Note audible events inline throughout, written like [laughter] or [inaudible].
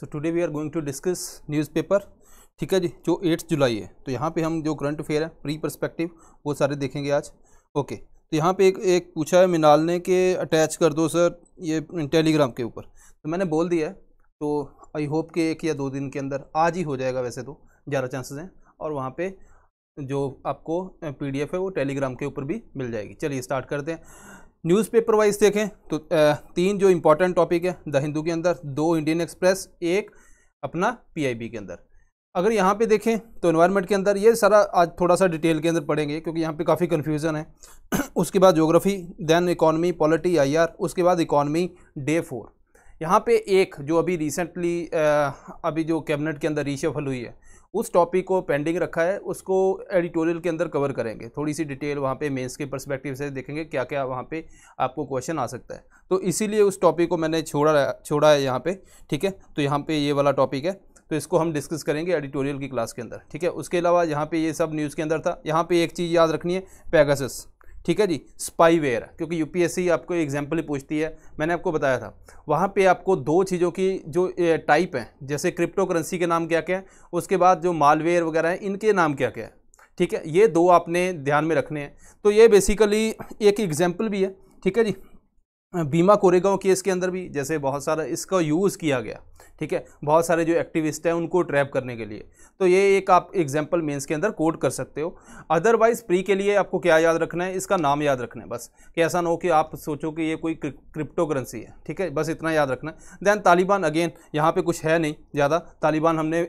So today we are going to discuss newspaper ठीक है जी जो एट्थ जुलाई है तो यहाँ पे हम जो करंट अफेयर है प्री परस्पेक्टिव वो सारे देखेंगे आज ओके तो यहाँ पे एक एक पूछा है मिनाल ने कि अटैच कर दो सर ये टेलीग्राम के ऊपर तो मैंने बोल दिया है तो आई होप कि एक या दो दिन के अंदर आज ही हो जाएगा वैसे तो ज़्यादा चांसेस हैं और वहाँ पे जो आपको पीडीएफ है वो टेलीग्राम के ऊपर भी मिल जाएगी चलिए स्टार्ट करते हैं न्यूज़पेपर वाइज देखें तो तीन जो इम्पोर्टेंट टॉपिक है द हिंदू के अंदर दो इंडियन एक्सप्रेस एक अपना पीआईबी के अंदर अगर यहाँ पे देखें तो इन्वायरमेंट के अंदर ये सारा आज थोड़ा सा डिटेल के अंदर पढ़ेंगे क्योंकि यहाँ पे काफ़ी कन्फ्यूज़न है [clears throat] उसके बाद जोग्राफी देन इकॉनमी पॉलिटी आई उसके बाद इकॉनमी डे फोर यहाँ पे एक जो अभी रिसेंटली अभी जो कैबिनेट के अंदर रीशफल हुई है उस टॉपिक को पेंडिंग रखा है उसको एडिटोरियल के अंदर कवर करेंगे थोड़ी सी डिटेल वहाँ पे मेंस के पर्सपेक्टिव से देखेंगे क्या क्या वहाँ पे आपको क्वेश्चन आ सकता है तो इसीलिए उस टॉपिक को मैंने छोड़ा छोड़ा है यहाँ पे ठीक है तो यहाँ पे ये वाला टॉपिक है तो इसको हम डिस्कस करेंगे एडिटोरियल की क्लास के अंदर ठीक है उसके अलावा यहाँ पे ये सब न्यूज़ के अंदर था यहाँ पर एक चीज़ याद रखनी है पैगसस ठीक है जी स्पाईवेयर क्योंकि यूपीएससी आपको एग्जाम्पल ही पूछती है मैंने आपको बताया था वहाँ पे आपको दो चीज़ों की जो टाइप हैं जैसे क्रिप्टो करेंसी के नाम क्या क्या है उसके बाद जो मालवेयर वगैरह हैं इनके नाम क्या क्या है ठीक है ये दो आपने ध्यान में रखने हैं तो ये बेसिकली एक एग्जाम्पल भी है ठीक है जी भीमा कोरेगांव केस के अंदर भी जैसे बहुत सारा इसका यूज़ किया गया ठीक है बहुत सारे जो एक्टिविस्ट हैं उनको ट्रैप करने के लिए तो ये एक आप एग्जाम्पल मेंस के अंदर कोड कर सकते हो अदरवाइज प्री के लिए आपको क्या याद रखना है इसका नाम याद रखना है बस कि ऐसा ना हो कि आप सोचो कि ये कोई क्रिप्टो करेंसी है ठीक है बस इतना याद रखना है दैन तालिबान अगेन यहाँ पर कुछ है नहीं ज़्यादा तालिबान हमने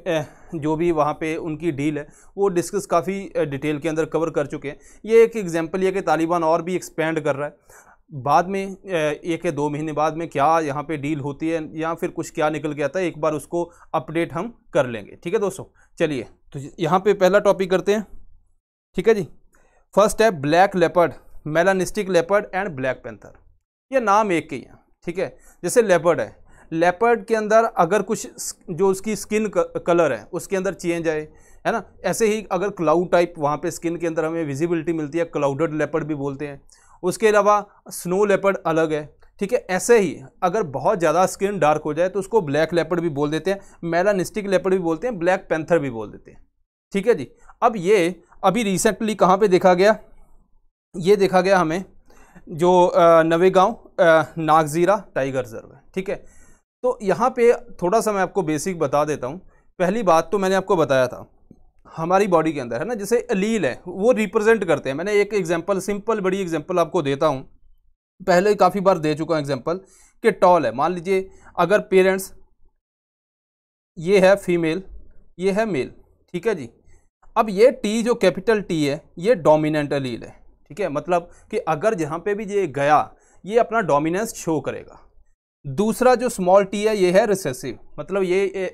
जो भी वहाँ पे उनकी डील है वो डिस्कस काफ़ी डिटेल के अंदर कवर कर चुके हैं ये एक एग्जाम्पल ये कि तालिबान और भी एक्सपेंड कर रहा है बाद में एक या दो महीने बाद में क्या यहाँ पे डील होती है या फिर कुछ क्या निकल के आता है एक बार उसको अपडेट हम कर लेंगे ठीक है दोस्तों चलिए तो यहाँ पे पहला टॉपिक करते हैं ठीक है जी फर्स्ट है black leopard melanistic leopard and black panther ये नाम एक के ही हैं ठीक है जैसे लेपर्ड है लेपर्ड के अंदर अगर कुछ जो उसकी स्किन कलर है उसके अंदर चेंज आए है ना ऐसे ही अगर क्लाउड टाइप वहाँ पे स्किन के अंदर हमें विजिबिलिटी मिलती है क्लाउडेड लेपर्ड भी बोलते हैं उसके अलावा स्नो लेपर्ड अलग है ठीक है ऐसे ही अगर बहुत ज़्यादा स्किन डार्क हो जाए तो उसको ब्लैक लेपर्ड भी बोल देते हैं मेलानिस्टिक लेपर्ड भी बोलते हैं ब्लैक पैंथर भी बोल देते हैं ठीक है जी अब ये अभी रिसेंटली कहाँ पे देखा गया ये देखा गया हमें जो नवेगांव नागजीरा टाइगर रिजर्व है ठीक है तो यहाँ पे थोड़ा सा मैं आपको बेसिक बता देता हूँ पहली बात तो मैंने आपको बताया था हमारी बॉडी के अंदर है ना जैसे अलील है वो रिप्रेजेंट करते हैं मैंने एक एग्जांपल सिंपल बड़ी एग्जांपल आपको देता हूँ पहले काफ़ी बार दे चुका हूँ एग्जांपल कि टॉल है मान लीजिए अगर पेरेंट्स ये है फीमेल ये है मेल ठीक है जी अब ये टी जो कैपिटल टी है ये डोमिनेंट अलील है ठीक है मतलब कि अगर जहाँ पे भी ये गया ये अपना डोमिनेंस शो करेगा दूसरा जो स्मॉल टी है ये है रिसेसिव मतलब ये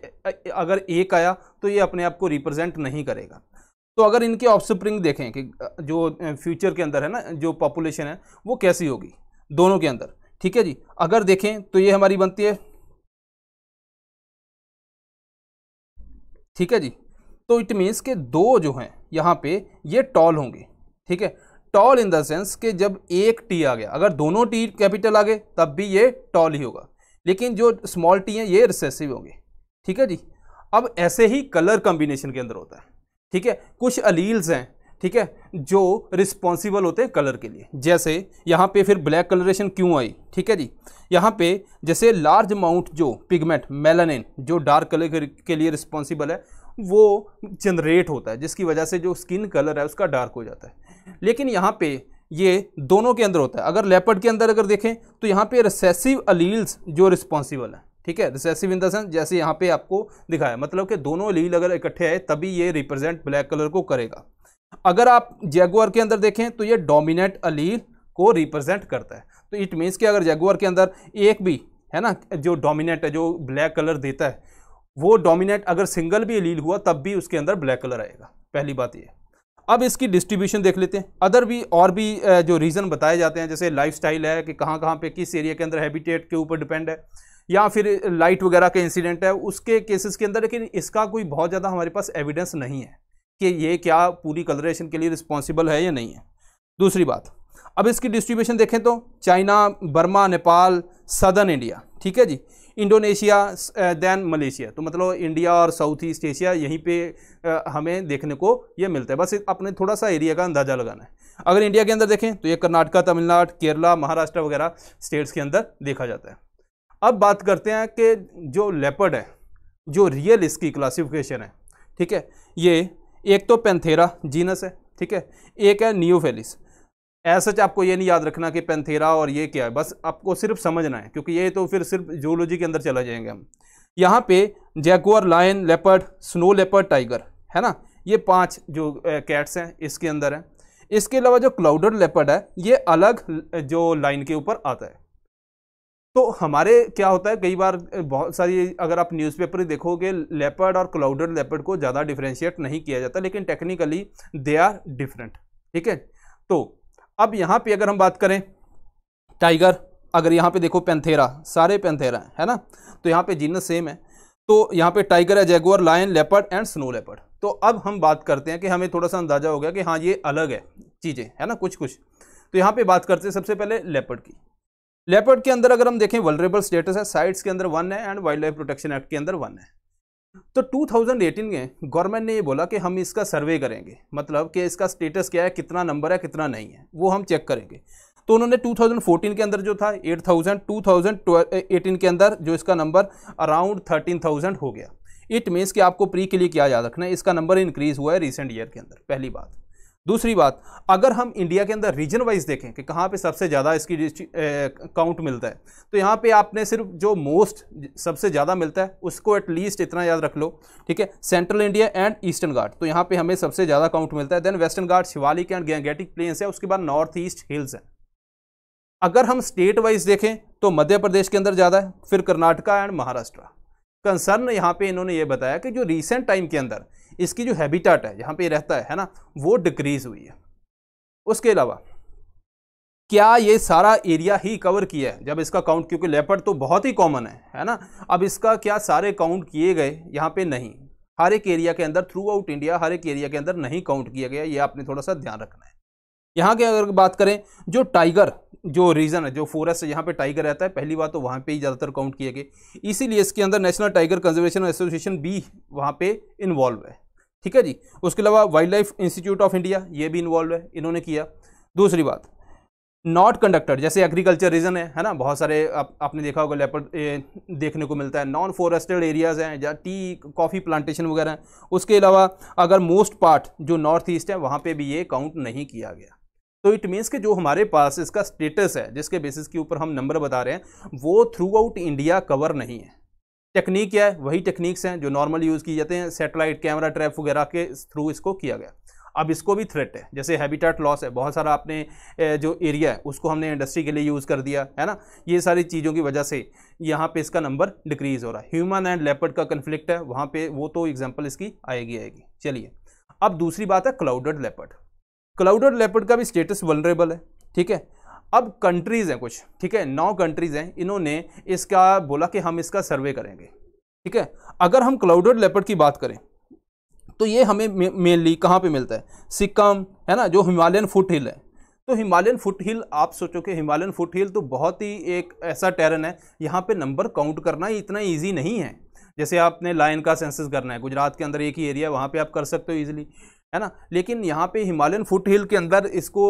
अगर एक आया तो ये अपने आप को रिप्रेजेंट नहीं करेगा तो अगर इनके ऑफस्प्रिंग देखें कि जो फ्यूचर के अंदर है ना जो पॉपुलेशन है वो कैसी होगी दोनों के अंदर ठीक है जी अगर देखें तो ये हमारी बनती है ठीक है जी तो इट मीन्स के दो जो हैं यहाँ पे ये टॉल होंगे ठीक है टॉल इन द सेंस कि जब एक टी आ गया अगर दोनों टी कैपिटल आ गए तब भी ये टॉल ही होगा लेकिन जो स्मॉल टी हैं ये रिसेसिव होंगे ठीक है जी अब ऐसे ही कलर कॉम्बिनेशन के अंदर होता है ठीक है कुछ अलील्स हैं ठीक है जो रिस्पॉन्सिबल होते हैं कलर के लिए जैसे यहाँ पे फिर ब्लैक कलरेशन क्यों आई ठीक है जी यहाँ पे जैसे लार्ज अमाउंट जो पिगमेंट मेलानिन जो डार्क कलर के लिए रिस्पॉन्सिबल है वो जनरेट होता है जिसकी वजह से जो स्किन कलर है उसका डार्क हो जाता है लेकिन यहाँ पे ये दोनों के अंदर होता है अगर लेपर्ड के अंदर अगर देखें तो यहाँ पे रिसेसिव अलील्स जो रिस्पॉन्सिबल है ठीक है रिसेसिव इन देंस जैसे यहाँ पे आपको दिखाया मतलब कि दोनों अलील अगर इकट्ठे आए तभी ये रिप्रेजेंट ब्लैक कलर को करेगा अगर आप जैगुआर के अंदर देखें तो ये डोमिनेट अलील को रिप्रेजेंट करता है तो इट मीन्स कि अगर जैगुआर के अंदर एक भी है ना जो डोमिनेट है जो ब्लैक कलर देता है वो डोमिनेट अगर सिंगल भी अलील हुआ तब भी उसके अंदर ब्लैक कलर आएगा पहली बात ये अब इसकी डिस्ट्रीब्यूशन देख लेते हैं अदर भी और भी जो रीज़न बताए जाते हैं जैसे लाइफस्टाइल है कि कहाँ कहाँ पे किस एरिया के अंदर हैबिटेट के ऊपर डिपेंड है या फिर लाइट वगैरह के इंसिडेंट है उसके केसेस के अंदर लेकिन इसका कोई बहुत ज़्यादा हमारे पास एविडेंस नहीं है कि ये क्या पूरी कलरेशन के लिए रिस्पॉन्सिबल है या नहीं है दूसरी बात अब इसकी डिस्ट्रीब्यूशन देखें तो China Burma Nepal southern India ठीक है जी इंडोनेशिया दैन मलेशिया तो मतलब इंडिया और साउथ ईस्ट एशिया यहीं पे हमें देखने को ये मिलता है बस अपने थोड़ा सा एरिया का अंदाज़ा लगाना है अगर इंडिया के अंदर देखें तो ये कर्नाटका तमिलनाडु केरला महाराष्ट्र वगैरह स्टेट्स के अंदर देखा जाता है अब बात करते हैं कि जो लेपर्ड है जो रियल इसकी क्लासिफिकेशन है ठीक है ये एक तो पेंथेरा जीनस है ठीक है एक है नियोफेलिस ऐसा सच आपको ये नहीं याद रखना कि पेंथेरा और ये क्या है बस आपको सिर्फ समझना है क्योंकि ये तो फिर सिर्फ जूलॉजी के अंदर चला जाएंगे हम यहाँ पे jaguar lion leopard snow leopard tiger है ना ये पांच जो कैट्स हैं इसके अंदर हैं इसके अलावा जो क्लाउडेड लेपर्ड है ये अलग जो लाइन के ऊपर आता है तो हमारे क्या होता है कई बार बहुत सारी अगर आप न्यूज़पेपर देखोगे लेपर्ड और क्लाउडेड लेपर्ड को ज़्यादा डिफ्रेंशिएट नहीं किया जाता लेकिन टेक्निकली दे आर डिफरेंट ठीक है तो अब यहाँ पे अगर हम बात करें टाइगर अगर यहाँ पे देखो पेंथेरा सारे पेंथेरा है, है ना तो यहाँ पे जीनस सेम है तो यहाँ पे टाइगर है jaguar lion leopard and snow leopard तो अब हम बात करते हैं कि हमें थोड़ा सा अंदाज़ा हो गया कि हाँ ये अलग है चीज़ें है ना कुछ कुछ तो यहाँ पर बात करते हैं सबसे पहले लेपर्ड की लेपर्ड के अंदर अगर हम देखें वलरेबल स्टेटस है साइट्स के अंदर वन है and wildlife protection act के अंदर वन है तो 2018 में गवर्नमेंट ने ये बोला कि हम इसका सर्वे करेंगे मतलब कि इसका स्टेटस क्या है कितना नंबर है कितना नहीं है वो हम चेक करेंगे तो उन्होंने 2014 के अंदर जो था 8000 2018 के अंदर जो इसका नंबर अराउंड 13000 हो गया इट मीन्स कि आपको प्री के लिए क्या याद रखना है इसका नंबर इंक्रीज हुआ है रिसेंट ईयर के अंदर पहली बात दूसरी बात अगर हम इंडिया के अंदर रीजन वाइज देखें कि कहाँ पे सबसे ज़्यादा इसकी काउंट मिलता है तो यहाँ पे आपने सिर्फ जो मोस्ट सबसे ज़्यादा मिलता है उसको एटलीस्ट इतना याद रख लो ठीक है central India and eastern Ghat तो यहाँ पे हमें सबसे ज़्यादा काउंट मिलता है then western Ghat Shivalik and Gangetic plains है उसके बाद नॉर्थ ईस्ट हिल्स हैं अगर हम स्टेट वाइज देखें तो मध्य प्रदेश के अंदर ज़्यादा है फिर कर्नाटका एंड महाराष्ट्र कंसर्न यहाँ पे इन्होंने ये बताया कि जो रिसेंट टाइम के अंदर इसकी जो हैबिटेट है जहाँ पे रहता है है ना वो डिक्रीज़ हुई है उसके अलावा क्या ये सारा एरिया ही कवर किया है जब इसका काउंट क्योंकि लेपर्ड तो बहुत ही कॉमन है है ना अब इसका क्या सारे काउंट किए गए यहाँ पे नहीं हर एक एरिया के अंदर थ्रू आउट इंडिया हर एक एरिया के अंदर नहीं काउंट किया गया ये आपने थोड़ा सा ध्यान रखना है यहाँ की अगर बात करें जो टाइगर जो रीजन है जो फॉरेस्ट है यहाँ पे टाइगर रहता है पहली बात तो वहाँ पे ही ज़्यादातर काउंट किए गए इसीलिए इसके अंदर नेशनल टाइगर कंजर्वेशन एसोसिएशन भी वहाँ पे इन्वॉल्व है ठीक है जी उसके अलावा wildlife institute of India ये भी इन्वॉल्व है इन्होंने किया दूसरी बात नॉट कंडक्टर जैसे एग्रीकल्चर रीजन है है ना बहुत सारे आप, आपने देखा होगा लेपर्ड देखने को मिलता है नॉन फॉरेस्टेड एरियाज़ हैं जहाँ टी कॉफ़ी प्लांटेशन वगैरह हैं उसके अलावा अगर मोस्ट पार्ट जो नॉर्थ ईस्ट है वहाँ पे भी ये काउंट नहीं किया गया तो इट मीन्स कि जो हमारे पास इसका स्टेटस है जिसके बेसिस के ऊपर हम नंबर बता रहे हैं वो थ्रू आउट इंडिया कवर नहीं है टेक्निक क्या है वही टेक्निक्स हैं जो नॉर्मली यूज़ किए जाते हैं सेटेलाइट कैमरा ट्रैप वगैरह के थ्रू इसको किया गया अब इसको भी थ्रेट है जैसे हैबिटेट लॉस है बहुत सारा आपने जो एरिया है उसको हमने इंडस्ट्री के लिए यूज़ कर दिया है ना ये सारी चीज़ों की वजह से यहाँ पे इसका नंबर डिक्रीज़ हो रहा है ह्यूमन एंड लेपर्ड का कन्फ्लिक्ट है वहाँ पे वो तो एग्जाम्पल इसकी आएगी आएगी चलिए अब दूसरी बात है क्लाउडेड लेपर्ड क्लाउडेड लेपर्ड का भी स्टेटस वनरेबल है ठीक है अब कंट्रीज़ हैं कुछ ठीक है नौ कंट्रीज़ हैं इन्होंने इसका बोला कि हम इसका सर्वे करेंगे ठीक है अगर हम क्लाउडेड लेपर्ड की बात करें तो ये हमें मेनली कहाँ पे मिलता है सिक्किम है ना जो हिमालयन फुट हिल है तो हिमालयन फुट हिल आप सोचो कि हिमालयन फुट हिल तो बहुत ही एक ऐसा टेरन है यहाँ पे नंबर काउंट करना इतना ईजी नहीं है जैसे आपने लाइन का सेंसस करना है गुजरात के अंदर एक ही एरिया वहाँ पर आप कर सकते हो ईजिली है ना लेकिन यहाँ पे हिमालयन फुट हिल के अंदर इसको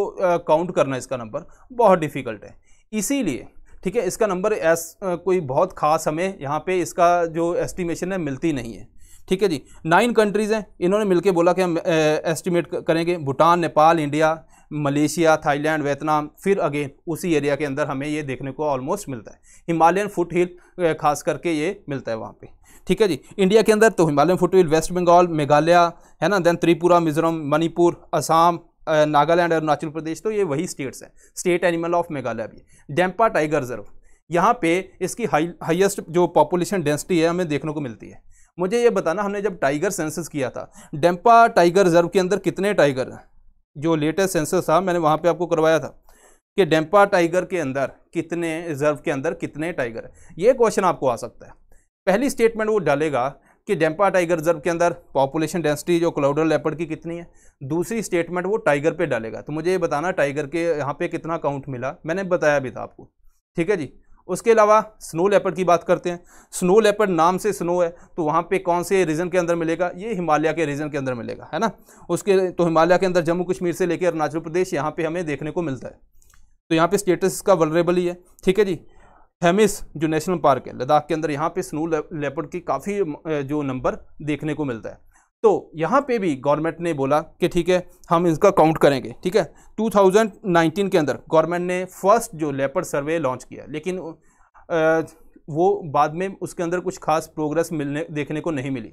काउंट करना इसका नंबर बहुत डिफ़िकल्ट है इसीलिए ठीक है इसका नंबर एस कोई बहुत ख़ास हमें यहाँ पे इसका जो एस्टिमेशन है मिलती नहीं है ठीक है जी नाइन कंट्रीज़ हैं इन्होंने मिलके बोला कि हम एस्टिमेट करेंगे Bhutan Nepal India Malaysia Thailand Vietnam फिर अगेन उसी एरिया के अंदर हमें ये देखने को ऑलमोस्ट मिलता है हिमालयन फुट हिल खास करके ये मिलता है वहाँ पे ठीक है जी इंडिया के अंदर तो Himalayan foothill West Bengal Meghalaya है ना देन त्रिपुरा मिजोरम मणिपुर असम नागालैंड अरुणाचल प्रदेश तो ये वही स्टेट्स हैं स्टेट एनिमल ऑफ मेघालय भी डैम्पा टाइगर रिजर्व यहाँ पे इसकी हाई हाइएस्ट जो पॉपुलेशन डेंसिटी है हमें देखने को मिलती है मुझे ये बताना हमने जब टाइगर सेंसस किया था डैम्पा टाइगर रिजर्व के अंदर कितने टाइगर हैं जो लेटेस्ट सेंसस था मैंने वहाँ पे आपको करवाया था कि डेम्पा टाइगर के अंदर कितने रिजर्व के अंदर कितने टाइगर है ये क्वेश्चन आपको आ सकता है पहली स्टेटमेंट वो डालेगा कि डेम्पा टाइगर रिजर्व के अंदर पॉपुलेशन डेंसिटी जो क्लाउडल लेपर्ड की कितनी है दूसरी स्टेटमेंट वो टाइगर पर डालेगा तो मुझे ये बताना टाइगर के यहाँ पर कितना काउंट मिला मैंने बताया भी था आपको ठीक है जी उसके अलावा स्नो लेपर्ड की बात करते हैं स्नो लेपर्ड नाम से स्नो है तो वहाँ पे कौन से रीजन के अंदर मिलेगा ये हिमालय के रीजन के अंदर मिलेगा है ना उसके तो हिमालय के अंदर जम्मू कश्मीर से लेकर अरुणाचल प्रदेश यहाँ पे हमें देखने को मिलता है तो यहाँ पे स्टेटस इसका वलरेबल ही है ठीक है जी हेमिस जो नेशनल पार्क है लद्दाख के अंदर यहाँ पे स्नो लेपर्ड की काफ़ी जो नंबर देखने को मिलता है तो यहाँ पे भी गवर्नमेंट ने बोला कि ठीक है हम इसका काउंट करेंगे ठीक है 2019 के अंदर गवर्नमेंट ने फर्स्ट जो लेपर सर्वे लॉन्च किया लेकिन वो बाद में उसके अंदर कुछ खास प्रोग्रेस मिलने देखने को नहीं मिली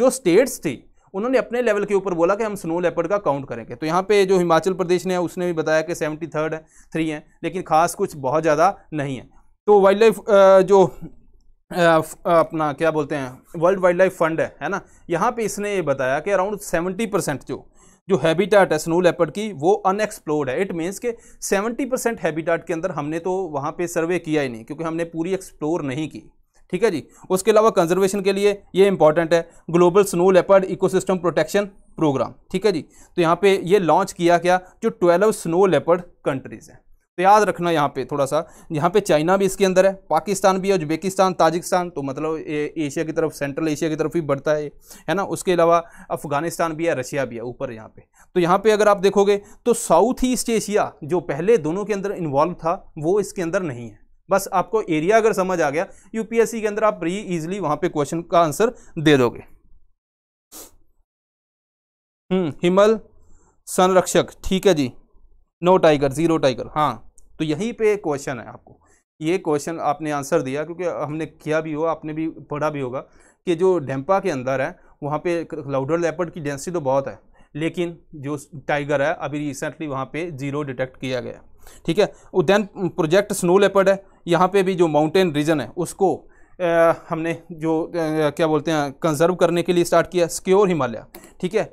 जो स्टेट्स थी उन्होंने अपने लेवल के ऊपर बोला कि हम स्नो लेपर्ड का काउंट करेंगे तो यहाँ पे जो हिमाचल प्रदेश ने उसने भी बताया कि सेवेंटी थर्ड है थ्री हैं लेकिन खास कुछ बहुत ज़्यादा नहीं है तो वाइल्ड लाइफ जो अपना क्या बोलते हैं वर्ल्ड वाइल्ड लाइफ फंड है है ना यहाँ पे इसने ये बताया कि अराउंड सेवेंटी परसेंट जो जो हैबिटाट है स्नो लेपर्ड की वो अनएक्सप्लोर्ड है इट मीन्स के 70 परसेंट हैबिटाट के अंदर हमने तो वहाँ पे सर्वे किया ही नहीं क्योंकि हमने पूरी एक्सप्लोर नहीं की ठीक है जी उसके अलावा कंजर्वेशन के लिए ये इंपॉर्टेंट है global snow leopard ecosystem protection programme ठीक है जी तो यहाँ पर ये लॉन्च किया गया जो ट्वेल्व स्नो लेपर्ड कंट्रीज़ हैं तो याद रखना यहाँ पे थोड़ा सा यहाँ पे चाइना भी इसके अंदर है पाकिस्तान भी है उज्बेकिस्तान ताजिकिस्तान तो मतलब ए, एशिया की तरफ सेंट्रल एशिया की तरफ ही बढ़ता है है ना उसके अलावा अफगानिस्तान भी है रशिया भी है ऊपर यहाँ पे तो यहाँ पे अगर आप देखोगे तो साउथ ईस्ट एशिया जो पहले दोनों के अंदर इन्वॉल्व था वो इसके अंदर नहीं है बस आपको एरिया अगर समझ आ गया यूपीएससी के अंदर आप री ईजिली वहाँ पे क्वेश्चन का आंसर दे दोगे हम्म, हिमल संरक्षक ठीक है जी नो टाइगर ज़ीरो टाइगर हाँ तो यहीं पे क्वेश्चन है आपको ये क्वेश्चन आपने आंसर दिया क्योंकि हमने किया भी हो आपने भी पढ़ा भी होगा कि जो डेम्पा के अंदर है वहाँ पे लाउडर लेपर्ड की डेंसिटी तो बहुत है लेकिन जो टाइगर है अभी रिसेंटली वहाँ पे जीरो डिटेक्ट किया गया ठीक है देन प्रोजेक्ट स्नो लेपर्ड है यहाँ पे भी जो माउंटेन रीजन है उसको ए, हमने जो ए, क्या बोलते हैं कंजर्व करने के लिए स्टार्ट किया स्क्योर हिमालय ठीक है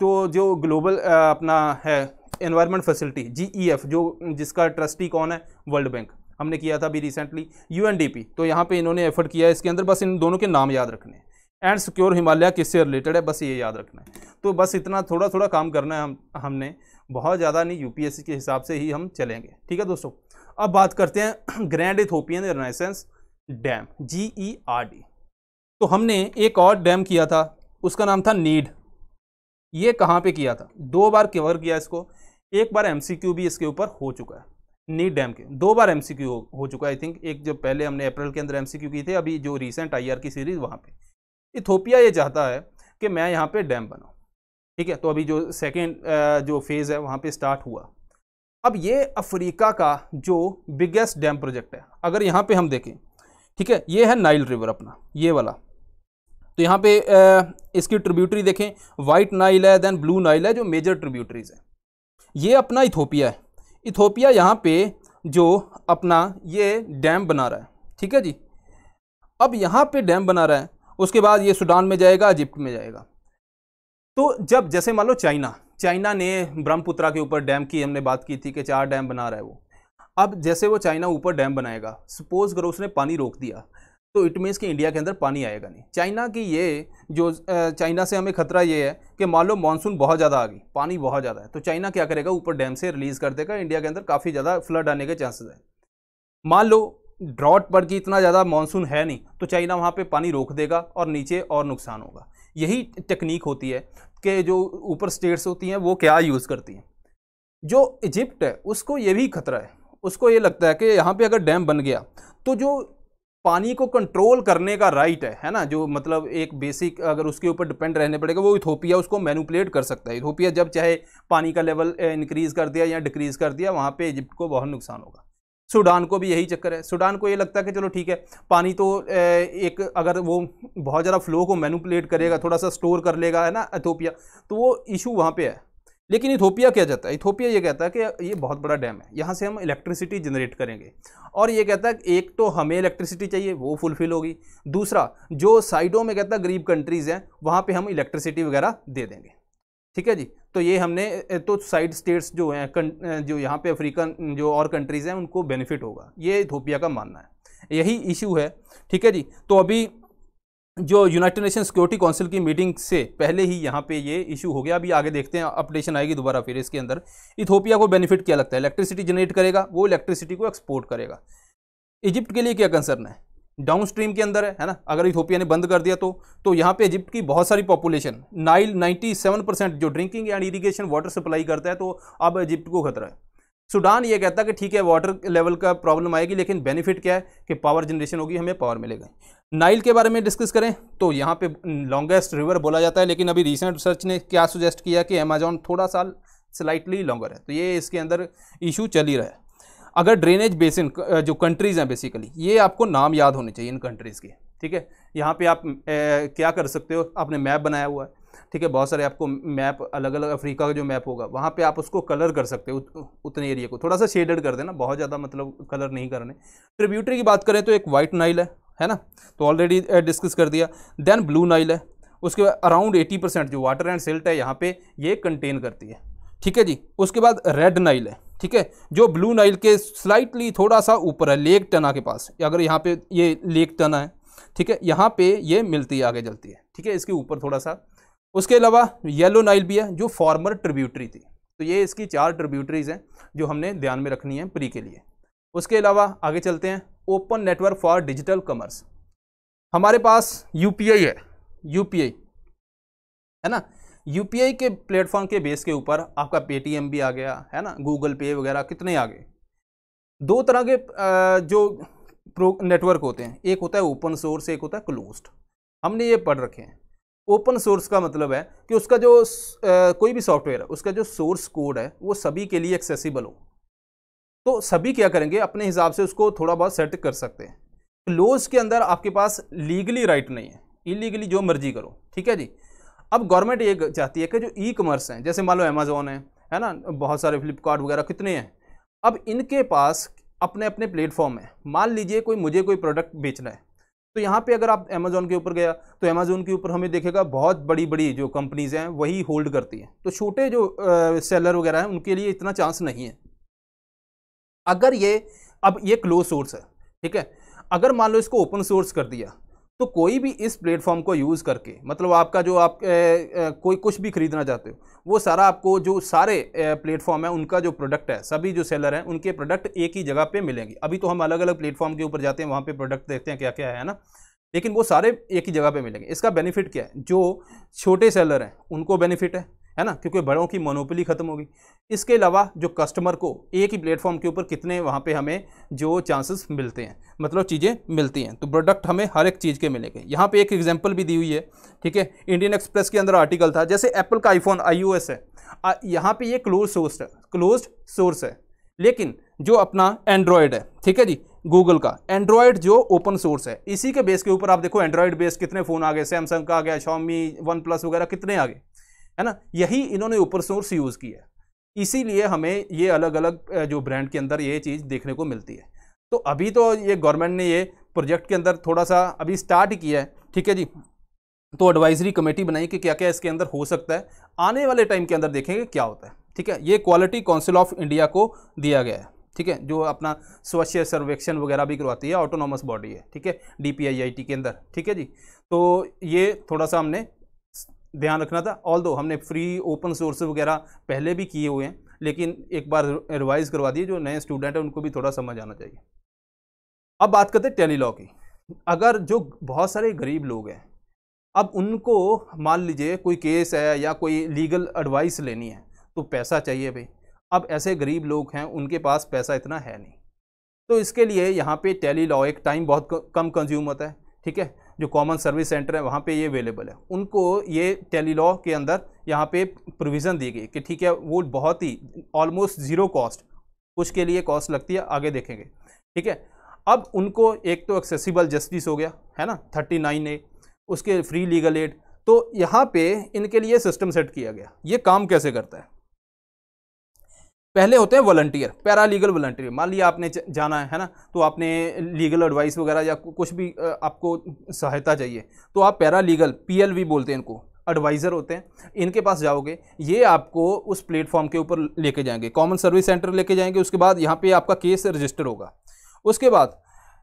तो जो ग्लोबल अपना है एनवायरमेंट फैसिलिटी जी e जो जिसका ट्रस्टी कौन है वर्ल्ड बैंक हमने किया था अभी रिसेंटली यू तो यहाँ पे इन्होंने एफर्ट किया है इसके अंदर बस इन दोनों के नाम याद रखने हैं एंड सिक्योर हिमालय किससे रिलेटेड है बस ये याद रखना है तो बस इतना थोड़ा थोड़ा काम करना है हम हमने बहुत ज़्यादा नहीं यू के हिसाब से ही हम चलेंगे ठीक है दोस्तों अब बात करते हैं grand Ethiopian renaissance dam G E R D तो हमने एक और डैम किया था उसका नाम था नीड ये कहाँ पे किया था दो बार कवर किया इसको एक बार एमसीक्यू भी इसके ऊपर हो चुका है नीट डैम के दो बार एमसीक्यू हो, हो चुका है आई थिंक एक जो पहले हमने अप्रैल के अंदर एमसीक्यू की थी अभी जो रिसेंट आईआर की सीरीज वहाँ पे इथोपिया ये चाहता है कि मैं यहाँ पे डैम बनाऊँ ठीक है तो अभी जो सेकेंड जो फेज़ है वहाँ पर स्टार्ट हुआ अब ये अफ्रीका का जो बिगेस्ट डैम प्रोजेक्ट है अगर यहाँ पर हम देखें ठीक है ये है नाइल रिवर अपना ये वाला तो यहाँ पे इसकी ट्रिब्यूटरी देखें वाइट नाइल है देन ब्लू नाइल है जो मेजर ट्रिब्यूटरीज हैं ये अपना इथोपिया है इथोपिया यहाँ पे जो अपना ये डैम बना रहा है ठीक है जी अब यहाँ पे डैम बना रहा है उसके बाद ये सूडान में जाएगा इजिप्ट में जाएगा तो जब जैसे मान लो चाइना चाइना ने ब्रह्मपुत्रा के ऊपर डैम की हमने बात की थी कि चार डैम बना रहा है वो अब जैसे वो चाइना ऊपर डैम बनाएगा सपोज करो उसने पानी रोक दिया तो इट मीन्स कि इंडिया के अंदर पानी आएगा नहीं चाइना की ये जो चाइना से हमें खतरा ये है कि मान लो मानसून बहुत ज़्यादा आ गई पानी बहुत ज़्यादा है तो चाइना क्या करेगा ऊपर डैम से रिलीज़ कर देगा इंडिया के अंदर काफ़ी ज़्यादा फ्लड आने के चांसेस है मान लो ड्रॉट पड़ गई इतना ज़्यादा मानसून है नहीं तो चाइना वहाँ पर पानी रोक देगा और नीचे और नुकसान होगा यही टेक्निक होती है कि जो ऊपर स्टेट्स होती हैं वो क्या यूज़ करती हैं जो इजिप्ट है उसको ये भी खतरा है उसको ये लगता है कि यहाँ पे अगर डैम बन गया तो जो पानी को कंट्रोल करने का राइट है है ना जो मतलब एक बेसिक अगर उसके ऊपर डिपेंड रहने पड़ेगा वो इथोपिया उसको मैनुपलेट कर सकता है इथोपिया जब चाहे पानी का लेवल इंक्रीज़ कर दिया या डिक्रीज़ कर दिया वहाँ पे इजिप्ट को बहुत नुकसान होगा सूडान को भी यही चक्कर है सूडान को ये लगता है कि चलो ठीक है पानी तो एक अगर वो बहुत ज़्यादा फ्लो को मैनुपलेट करेगा थोड़ा सा स्टोर कर लेगा है ना इथोपिया तो वो इशू वहाँ पर है लेकिन इथोपिया क्या जाता है इथोपिया ये कहता है कि ये बहुत बड़ा डैम है यहाँ से हम इलेक्ट्रिसिटी जनरेट करेंगे और ये कहता है एक तो हमें इलेक्ट्रिसिटी चाहिए वो फुलफिल होगी दूसरा जो साइडों में कहता है गरीब कंट्रीज़ हैं वहाँ पर हम इलेक्ट्रिसिटी वगैरह दे देंगे ठीक है जी तो ये हमने तो साइड स्टेट्स जो हैं जो यहाँ पे अफ्रीकन जो और कंट्रीज़ हैं उनको बेनिफिट होगा ये इथोपिया का मानना है यही इशू है ठीक है जी तो अभी जो यूनाइटेड नेशन सिक्योरिटी काउंसिल की मीटिंग से पहले ही यहाँ पे ये इशू हो गया अभी आगे देखते हैं अपडेशन आएगी दोबारा फिर इसके अंदर इथोपिया को बेनिफिट क्या लगता है इलेक्ट्रिसिटी जनरेट करेगा वो इलेक्ट्रिसिटी को एक्सपोर्ट करेगा इजिप्ट के लिए क्या कंसर्न है डाउन स्ट्रीम के अंदर है, है ना अगर इथोपिया ने बंद कर दिया तो तो यहाँ पर इजिप्ट की बहुत सारी पॉपुलेशन नाइल नाइन्टी परसेंट जो drinking and irrigation water supply करता है तो अब इजिप्ट को खतरा है सूडान ये कहता है कि ठीक है वाटर लेवल का प्रॉब्लम आएगी लेकिन बेनिफिट क्या है कि पावर जनरेशन होगी हमें पावर मिलेगा नाइल के बारे में डिस्कस करें तो यहाँ पे लॉन्गेस्ट रिवर बोला जाता है लेकिन अभी रिसेंट रिसर्च ने क्या सुजेस्ट किया कि अमेजॉन थोड़ा साल स्लाइटली लॉन्गर है तो ये इसके अंदर इशू चल ही रहा है अगर ड्रेनेज बेसिन जो कंट्रीज़ हैं बेसिकली ये आपको नाम याद होने चाहिए इन कंट्रीज़ के ठीक है यहाँ पे आप ए, क्या कर सकते हो आपने मैप बनाया हुआ है ठीक है बहुत सारे आपको मैप अलग अलग अफ्रीका का जो मैप होगा वहाँ पे आप उसको कलर कर सकते हो उत, उतने एरिया को थोड़ा सा शेडेड कर देना बहुत ज़्यादा मतलब कलर नहीं करने ट्रिब्यूटरी की बात करें तो एक वाइट नाइल है है ना तो ऑलरेडी डिस्कस कर दिया देन ब्लू नाइल है उसके बाद अराउंड एटी परसेंट जो वाटर एंड सिल्ट है यहाँ पे ये कंटेन करती है ठीक है जी उसके बाद रेड नाइल है ठीक है जो ब्लू नाइल के स्लाइटली थोड़ा सा ऊपर है लेक टना के पास अगर यहाँ पे ये लेक टना है ठीक है यहाँ पे ये मिलती है आगे चलती है ठीक है इसके ऊपर थोड़ा सा उसके अलावा येलो नाइल भी है जो फॉर्मर ट्रिब्यूटरी थी तो ये इसकी चार ट्रिब्यूटरीज हैं जो हमने ध्यान में रखनी है प्री के लिए उसके अलावा आगे चलते हैं open network for digital commerce हमारे पास यू है यू है ना यू के प्लेटफॉर्म के बेस के ऊपर आपका पेटीएम भी आ गया है ना गूगल पे वगैरह कितने आ गए दो तरह के जो प्रो नेटवर्क होते हैं एक होता है ओपन सोर्स एक होता है क्लोज्ड हमने ये पढ़ रखे हैं ओपन सोर्स का मतलब है कि उसका जो आ, कोई भी सॉफ्टवेयर है उसका जो सोर्स कोड है वो सभी के लिए एक्सेसिबल हो तो सभी क्या करेंगे अपने हिसाब से उसको थोड़ा बहुत सेट कर सकते हैं क्लोज के अंदर आपके पास लीगली राइट नहीं है इलीगली जो मर्जी करो ठीक है जी अब गवर्नमेंट ये चाहती है कि जो ई कॉमर्स हैं जैसे मान लो अमेजोन है है ना बहुत सारे फ्लिपकार्ट वगैरह कितने हैं अब इनके पास अपने अपने प्लेटफॉर्म है मान लीजिए कोई मुझे कोई प्रोडक्ट बेचना है तो यहाँ पे अगर आप अमेजोन के ऊपर गया तो अमेजोन के ऊपर हमें देखेगा बहुत बड़ी बड़ी जो कंपनीज़ हैं वही होल्ड करती हैं तो छोटे जो आ, सेलर वगैरह हैं उनके लिए इतना चांस नहीं है अगर ये अब ये क्लोज सोर्स है ठीक है अगर मान लो इसको ओपन सोर्स कर दिया तो कोई भी इस प्लेटफॉर्म को यूज़ करके मतलब आपका जो आप ए, ए, कोई कुछ भी खरीदना चाहते हो वो सारा आपको जो सारे प्लेटफॉर्म है उनका जो प्रोडक्ट है सभी जो सेलर हैं उनके प्रोडक्ट एक ही जगह पे मिलेंगे अभी तो हम अलग अलग प्लेटफॉर्म के ऊपर जाते हैं वहाँ पे प्रोडक्ट देखते हैं क्या क्या है ना लेकिन वो सारे एक ही जगह पे मिलेंगे इसका बेनिफिट क्या है जो छोटे सेलर हैं उनको बेनिफिट है है ना क्योंकि बड़ों की मोनोपली ख़त्म होगी इसके अलावा जो कस्टमर को एक ही प्लेटफॉर्म के ऊपर कितने वहाँ पे हमें जो चांसेस मिलते हैं मतलब चीज़ें मिलती हैं तो प्रोडक्ट हमें हर एक चीज़ के मिलेंगे यहाँ पे एक एग्जांपल भी दी हुई है ठीक है इंडियन एक्सप्रेस के अंदर आर्टिकल था जैसे एप्पल का आईफोन आई है यहाँ पर ये क्लोज सोर्स है क्लोज सोर्स है लेकिन जो अपना एंड्रॉयड है ठीक है जी गूगल का एंड्रॉयड जो ओपन सोर्स है इसी के बेस के ऊपर आप देखो एंड्रॉयड बेस कितने फ़ोन आ गए सैमसंग का आ गया शॉमी वन प्लस वगैरह कितने आ गए है ना यही इन्होंने ओपन सोर्स यूज़ किया इसीलिए हमें ये अलग अलग जो ब्रांड के अंदर ये चीज़ देखने को मिलती है तो अभी तो ये गवर्नमेंट ने ये प्रोजेक्ट के अंदर थोड़ा सा अभी स्टार्ट किया है ठीक है जी तो एडवाइजरी कमेटी बनाई कि क्या क्या इसके अंदर हो सकता है आने वाले टाइम के अंदर देखेंगे क्या होता है ठीक है ये क्वालिटी काउंसिल ऑफ इंडिया को दिया गया है ठीक है जो अपना स्वच्छ सर्वेक्षण वगैरह भी करवाती है ऑटोनॉमस बॉडी है ठीक है डी के अंदर ठीक है जी तो ये थोड़ा सा हमने ध्यान रखना था ऑल दो हमने फ्री ओपन सोर्स वगैरह पहले भी किए हुए हैं लेकिन एक बार रिवाइज करवा दिए जो नए स्टूडेंट हैं उनको भी थोड़ा समझ आना चाहिए अब बात करते हैं टेली लॉ की अगर जो बहुत सारे गरीब लोग हैं अब उनको मान लीजिए कोई केस है या कोई लीगल एडवाइस लेनी है तो पैसा चाहिए भाई अब ऐसे गरीब लोग हैं उनके पास पैसा इतना है नहीं तो इसके लिए यहाँ पे टेली लॉ एक टाइम बहुत कम कंज्यूम होता है ठीक है जो कॉमन सर्विस सेंटर है वहाँ पे ये अवेलेबल है उनको ये टेलीलॉ के अंदर यहाँ पे प्रोविज़न दी गई कि ठीक है वो बहुत ही ऑलमोस्ट ज़ीरो कॉस्ट कुछ के लिए कॉस्ट लगती है आगे देखेंगे ठीक है अब उनको एक तो एक्सेसिबल जस्टिस हो गया है ना थर्टी नाइन ए उसके फ्री लीगल एड तो यहाँ पर इनके लिए सिस्टम सेट किया गया ये काम कैसे करता है पहले होते हैं वॉलंटियर पैरा लीगल वॉलंटियर मान लिया आपने जाना है है ना तो आपने लीगल एडवाइस वगैरह या कुछ भी आपको सहायता चाहिए तो आप पैरा लीगल पी बोलते हैं इनको एडवाइज़र होते हैं इनके पास जाओगे ये आपको उस प्लेटफॉर्म के ऊपर लेके जाएंगे कॉमन सर्विस सेंटर लेके जाएंगे उसके बाद यहाँ पे आपका केस रजिस्टर होगा उसके बाद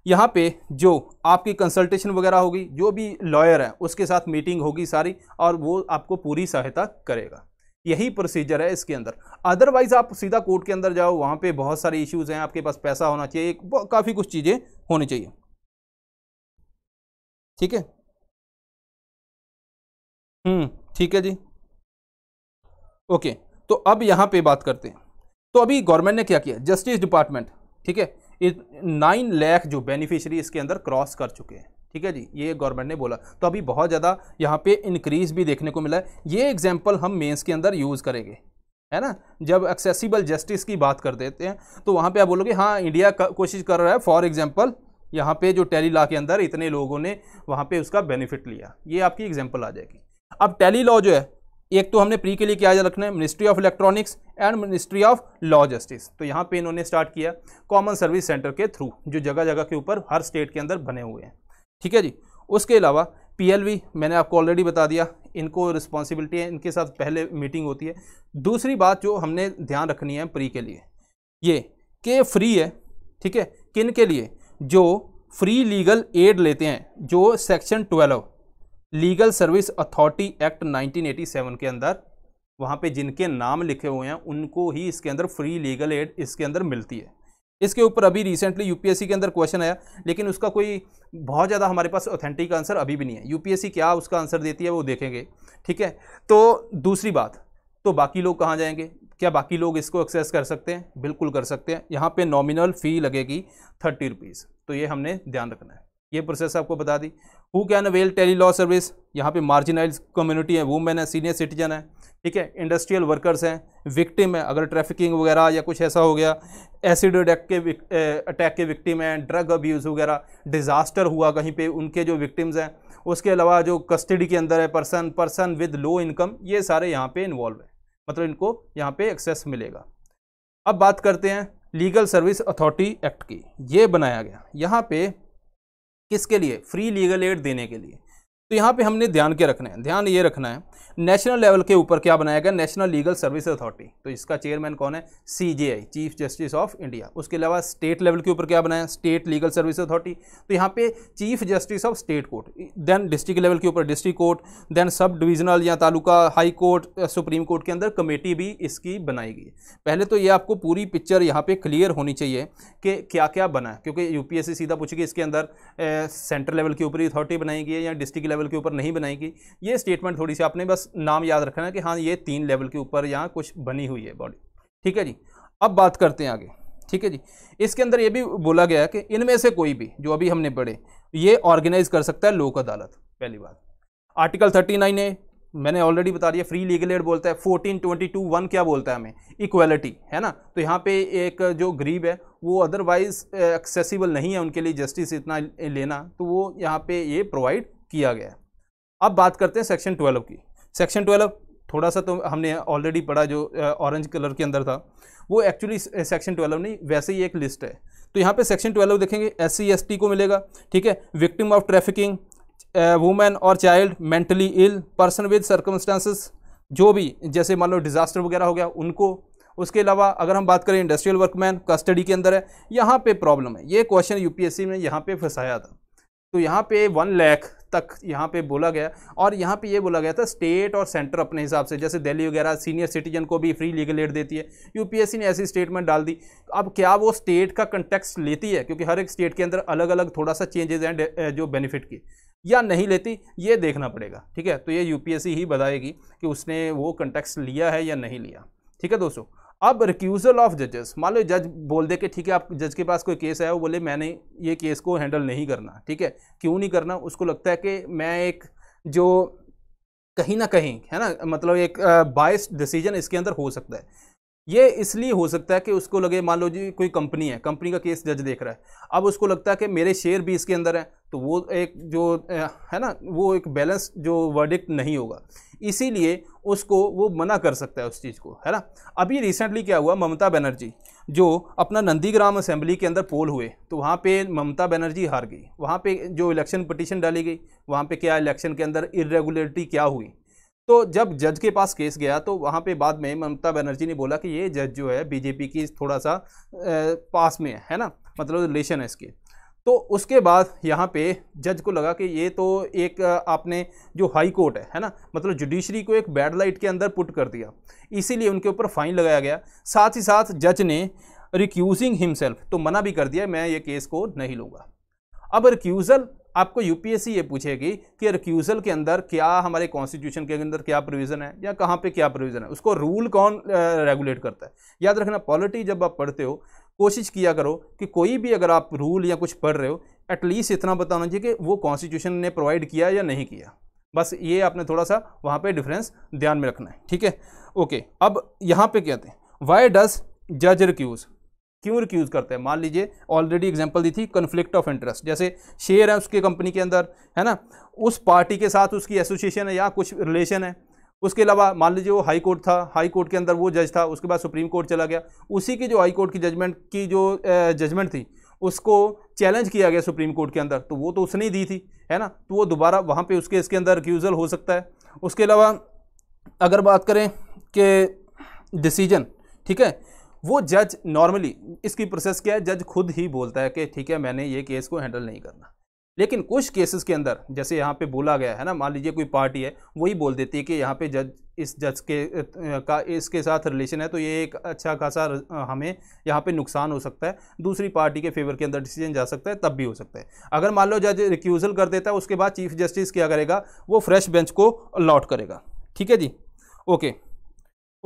यहाँ पे जो आपकी कंसल्टेशन वगैरह होगी जो भी लॉयर है उसके साथ मीटिंग होगी सारी और वो आपको पूरी सहायता करेगा यही प्रोसीजर है इसके अंदर अदरवाइज आप सीधा कोर्ट के अंदर जाओ वहां पे बहुत सारे इश्यूज हैं आपके पास पैसा होना चाहिए काफ़ी कुछ चीज़ें होनी चाहिए ठीक है हम्म ठीक है जी ओके तो अब यहां पे बात करते हैं तो अभी गवर्नमेंट ने क्या किया जस्टिस डिपार्टमेंट ठीक है नाइन लैख जो बेनिफिशरी इसके अंदर क्रॉस कर चुके हैं ठीक है जी ये गवर्नमेंट ने बोला तो अभी बहुत ज़्यादा यहाँ पे इंक्रीज़ भी देखने को मिला है ये एग्जाम्पल हम मेंस के अंदर यूज़ करेंगे है ना जब एक्सेसिबल जस्टिस की बात कर देते हैं तो वहाँ पे आप बोलोगे हाँ इंडिया कोशिश कर रहा है फॉर एग्जाम्पल यहाँ पे जो टेली लॉ के अंदर इतने लोगों ने वहाँ पर उसका बेनिफिट लिया ये आपकी एग्जाम्पल आ जाएगी अब टेली लॉ जो है एक तो हमने प्री के लिए क्या रखना है ministry of electronics and ministry of law justice तो यहाँ पे इन्होंने स्टार्ट किया कॉमन सर्विस सेंटर के थ्रू जो जगह जगह के ऊपर हर स्टेट के अंदर बने हुए हैं ठीक है जी उसके अलावा पीएलवी मैंने आपको ऑलरेडी बता दिया इनको रिस्पॉन्सिबिलिटी है इनके साथ पहले मीटिंग होती है दूसरी बात जो हमने ध्यान रखनी है प्री के लिए ये के फ्री है ठीक है किन के लिए जो फ्री लीगल एड लेते हैं जो section twelve legal service authority act 1987 के अंदर वहाँ पे जिनके नाम लिखे हुए हैं उनको ही इसके अंदर फ्री लीगल एड इसके अंदर मिलती है इसके ऊपर अभी रिसेंटली यूपीएससी के अंदर क्वेश्चन आया लेकिन उसका कोई बहुत ज़्यादा हमारे पास ऑथेंटिक आंसर अभी भी नहीं है यूपीएससी क्या उसका आंसर देती है वो देखेंगे ठीक है तो दूसरी बात तो बाकी लोग कहाँ जाएंगे क्या बाकी लोग इसको एक्सेस कर सकते हैं बिल्कुल कर सकते हैं यहाँ पे नॉमिनल फ़ी लगेगी थर्टी रुपीज़ तो ये हमने ध्यान रखना है ये प्रोसेस आपको बता दी who can avail tele law service यहाँ पे मार्जिनाइज कम्युनिटी है वुमेन है सीनियर सिटीजन है ठीक है इंडस्ट्रियल वर्कर्स हैं विक्टिम है अगर ट्रैफिकिंग वगैरह या कुछ ऐसा हो गया एसिड अटैक के अटैक के विक्टिम हैं ड्रग अब्यूज़ वगैरह डिज़ास्टर हुआ कहीं पे उनके जो विक्टिम्स हैं उसके अलावा जो कस्टडी के अंदर है person person with low income ये सारे यहाँ पे इन्वॉल्व हैं मतलब इनको यहाँ पे एक्सेस मिलेगा अब बात करते हैं लीगल सर्विस अथॉरिटी एक्ट की ये बनाया गया यहाँ पे किसके लिए फ्री लीगल एड देने के लिए तो यहाँ पे हमने ध्यान के रखना है ध्यान ये रखना है नेशनल लेवल के ऊपर क्या बनाया गया नेशनल लीगल सर्विस अथॉरिटी तो इसका चेयरमैन कौन है सी चीफ जस्टिस ऑफ इंडिया उसके अलावा स्टेट लेवल के ऊपर क्या बनाया स्टेट लीगल सर्विस अथॉरिटी तो यहाँ पे chief justice of state court then district level के ऊपर district court then sub divisional या taluka high court supreme court के अंदर कमेटी भी इसकी बनाई गई पहले तो ये आपको पूरी पिक्चर यहाँ पे क्लियर होनी चाहिए कि क्या क्या बना है क्योंकि यू सीधा पूछेगी इसके अंदर सेंट्रल लेवल के ऊपर अथॉरिटी बनाई गई है या डिस्ट्रिक्ट लेवल लेवल के ऊपर नहीं बनाएगी ये स्टेटमेंट थोड़ी सी आपने बस नाम याद रखना है कि हाँ ये तीन लेवल के ऊपर यहाँ कुछ बनी हुई है बॉडी ठीक है जी अब बात करते हैं आगे ठीक है जी इसके अंदर ये भी बोला गया है कि इनमें से कोई भी जो अभी हमने पढ़े ये ऑर्गेनाइज कर सकता है लोक अदालत पहली बात आर्टिकल थर्टी नाइन है मैंने ऑलरेडी बता दिया फ्री लीगल एड बोलता है फोर्टीन ट्वेंटी टू वन क्या बोलता है हमें इक्वलिटी है ना तो यहाँ पे एक जो गरीब है वो अदरवाइज एक्सेसिबल नहीं है उनके लिए जस्टिस इतना लेना तो वो यहाँ पे ये प्रोवाइड किया गया अब बात करते हैं सेक्शन ट्वेल्व की सेक्शन ट्वेल्व थोड़ा सा तो हमने ऑलरेडी पढ़ा जो ऑरेंज कलर के अंदर था वो एक्चुअली सेक्शन ट्वेल्व नहीं वैसे ही एक लिस्ट है तो यहाँ पे सेक्शन ट्वेल्व देखेंगे एस सी को मिलेगा ठीक है विक्टिम ऑफ ट्रैफिकिंग वुमेन और child mentally ill person with circumstances जो भी जैसे मान लो डिज़ास्टर वगैरह हो गया उनको उसके अलावा अगर हम बात करें इंडस्ट्रियल वर्कमैन कस्टडी के अंदर है यहाँ पे प्रॉब्लम है ये क्वेश्चन यूपीएससी ने यहाँ पे फंसाया था तो यहाँ पे वन लैख तक यहाँ पे बोला गया और यहाँ पे ये बोला गया था स्टेट और सेंटर अपने हिसाब से जैसे दिल्ली वगैरह सीनियर सिटीजन को भी फ्री लीगल एड देती है यूपीएससी ने ऐसी स्टेटमेंट डाल दी अब क्या वो स्टेट का कंटेक्स लेती है क्योंकि हर एक स्टेट के अंदर अलग अलग थोड़ा सा चेंजेज हैं जो बेनिफिट की या नहीं लेती ये देखना पड़ेगा ठीक है तो ये यू ही बताएगी कि उसने वो कंटेक्स लिया है या नहीं लिया ठीक है दोस्तों अब रिक्यूजल ऑफ जजेस मान लो जज बोल दे कि ठीक है आप जज के पास कोई केस आया वो बोले मैंने ये केस को हैंडल नहीं करना ठीक है क्यों नहीं करना उसको लगता है कि मैं एक जो कहीं ना कहीं है ना मतलब एक बायस डिसीजन इसके अंदर हो सकता है ये इसलिए हो सकता है कि उसको लगे मान लो जी कोई कंपनी है कंपनी का केस जज देख रहा है अब उसको लगता है कि मेरे शेयर भी इसके अंदर हैं तो वो एक जो है ना वो एक बैलेंस जो वर्डिक्ट नहीं होगा इसीलिए उसको वो मना कर सकता है उस चीज़ को है ना अभी रिसेंटली क्या हुआ ममता बनर्जी जो अपना नंदीग्राम असेंबली के अंदर पोल हुए तो वहाँ पे ममता बनर्जी हार गई वहाँ पे जो इलेक्शन पटिशन डाली गई वहाँ पे क्या इलेक्शन के अंदर इरेगुलरिटी क्या हुई तो जब जज के पास केस गया तो वहाँ पे बाद में ममता बनर्जी ने बोला कि ये जज जो है बीजेपी की थोड़ा सा पास में है, है ना मतलब रिलेशन है इसके तो उसके बाद यहाँ पे जज को लगा कि ये तो एक आपने जो हाई कोर्ट है है ना मतलब जुडिशरी को एक बैड लाइट के अंदर पुट कर दिया इसीलिए उनके ऊपर फाइन लगाया गया साथ ही साथ जज ने रिक्यूजिंग हिमसेल्फ तो मना भी कर दिया मैं ये केस को नहीं लूँगा अब रिक्यूज़ल आपको यूपीएससी ये पूछेगी कि रिक्यूज़ल के अंदर क्या हमारे कॉन्स्टिट्यूशन के अंदर क्या प्रोविज़न है या कहाँ पे क्या प्रोविज़न है उसको रूल कौन रेगुलेट करता है याद रखना पॉलिटी जब आप पढ़ते हो कोशिश किया करो कि कोई भी अगर आप रूल या कुछ पढ़ रहे हो एटलीस्ट इतना बताना चाहिए कि वो कॉन्स्टिट्यूशन ने प्रोवाइड किया या नहीं किया बस ये आपने थोड़ा सा वहाँ पे डिफरेंस ध्यान में रखना है ठीक है ओके अब यहाँ पे कहते हैं वाई डज जज रिक्यूज़ क्यों रिक्यूज़ करते हैं मान लीजिए ऑलरेडी एग्जांपल दी थी कन्फ्लिक्ट ऑफ इंटरेस्ट जैसे शेयर है उसके कंपनी के अंदर है ना उस पार्टी के साथ उसकी एसोसिएशन है या कुछ रिलेशन है उसके अलावा मान लीजिए वो हाई कोर्ट था हाई कोर्ट के अंदर वो जज था उसके बाद सुप्रीम कोर्ट चला गया उसी की जो हाई कोर्ट की जजमेंट की जो जजमेंट थी उसको चैलेंज किया गया सुप्रीम कोर्ट के अंदर तो वो तो उसने ही दी थी है ना तो वो दोबारा वहाँ पे उसके इसके अंदर रिक्यूज़ल हो सकता है उसके अलावा अगर बात करें कि डिसीजन ठीक है वो जज नॉर्मली इसकी प्रोसेस क्या है जज खुद ही बोलता है कि ठीक है मैंने ये केस को हैंडल नहीं करना लेकिन कुछ केसेस के अंदर जैसे यहाँ पे बोला गया है ना मान लीजिए कोई पार्टी है वही बोल देती है कि यहाँ पे जज इस जज के का इसके साथ रिलेशन है तो ये एक अच्छा खासा हमें यहाँ पे नुकसान हो सकता है दूसरी पार्टी के फेवर के अंदर डिसीजन जा सकता है तब भी हो सकता है अगर मान लो जज रिक्यूज़ल कर देता है उसके बाद चीफ जस्टिस क्या करेगा वो फ्रेश बेंच को अलॉट करेगा ठीक है जी ओके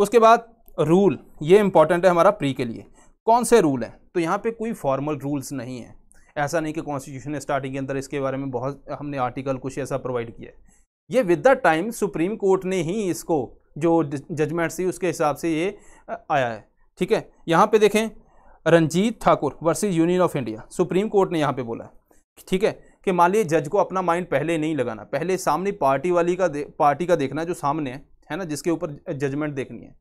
उसके बाद रूल ये इंपॉर्टेंट है हमारा प्री के लिए कौन से रूल हैं तो यहाँ पे कोई फॉर्मल रूल्स नहीं है ऐसा नहीं कि कॉन्स्टिट्यूशन स्टार्टिंग के अंदर इसके बारे में बहुत हमने आर्टिकल कुछ ऐसा प्रोवाइड किया है ये with the time supreme court ने ही इसको जो जजमेंट थी उसके हिसाब से ये आया है ठीक है यहाँ पे देखें Ranjit Thakur versus union of India supreme court ने यहाँ पे बोला है ठीक है कि मान लीजिए जज को अपना माइंड पहले नहीं लगाना पहले सामने पार्टी वाली का पार्टी का देखना जो सामने है है ना जिसके ऊपर जजमेंट देखनी है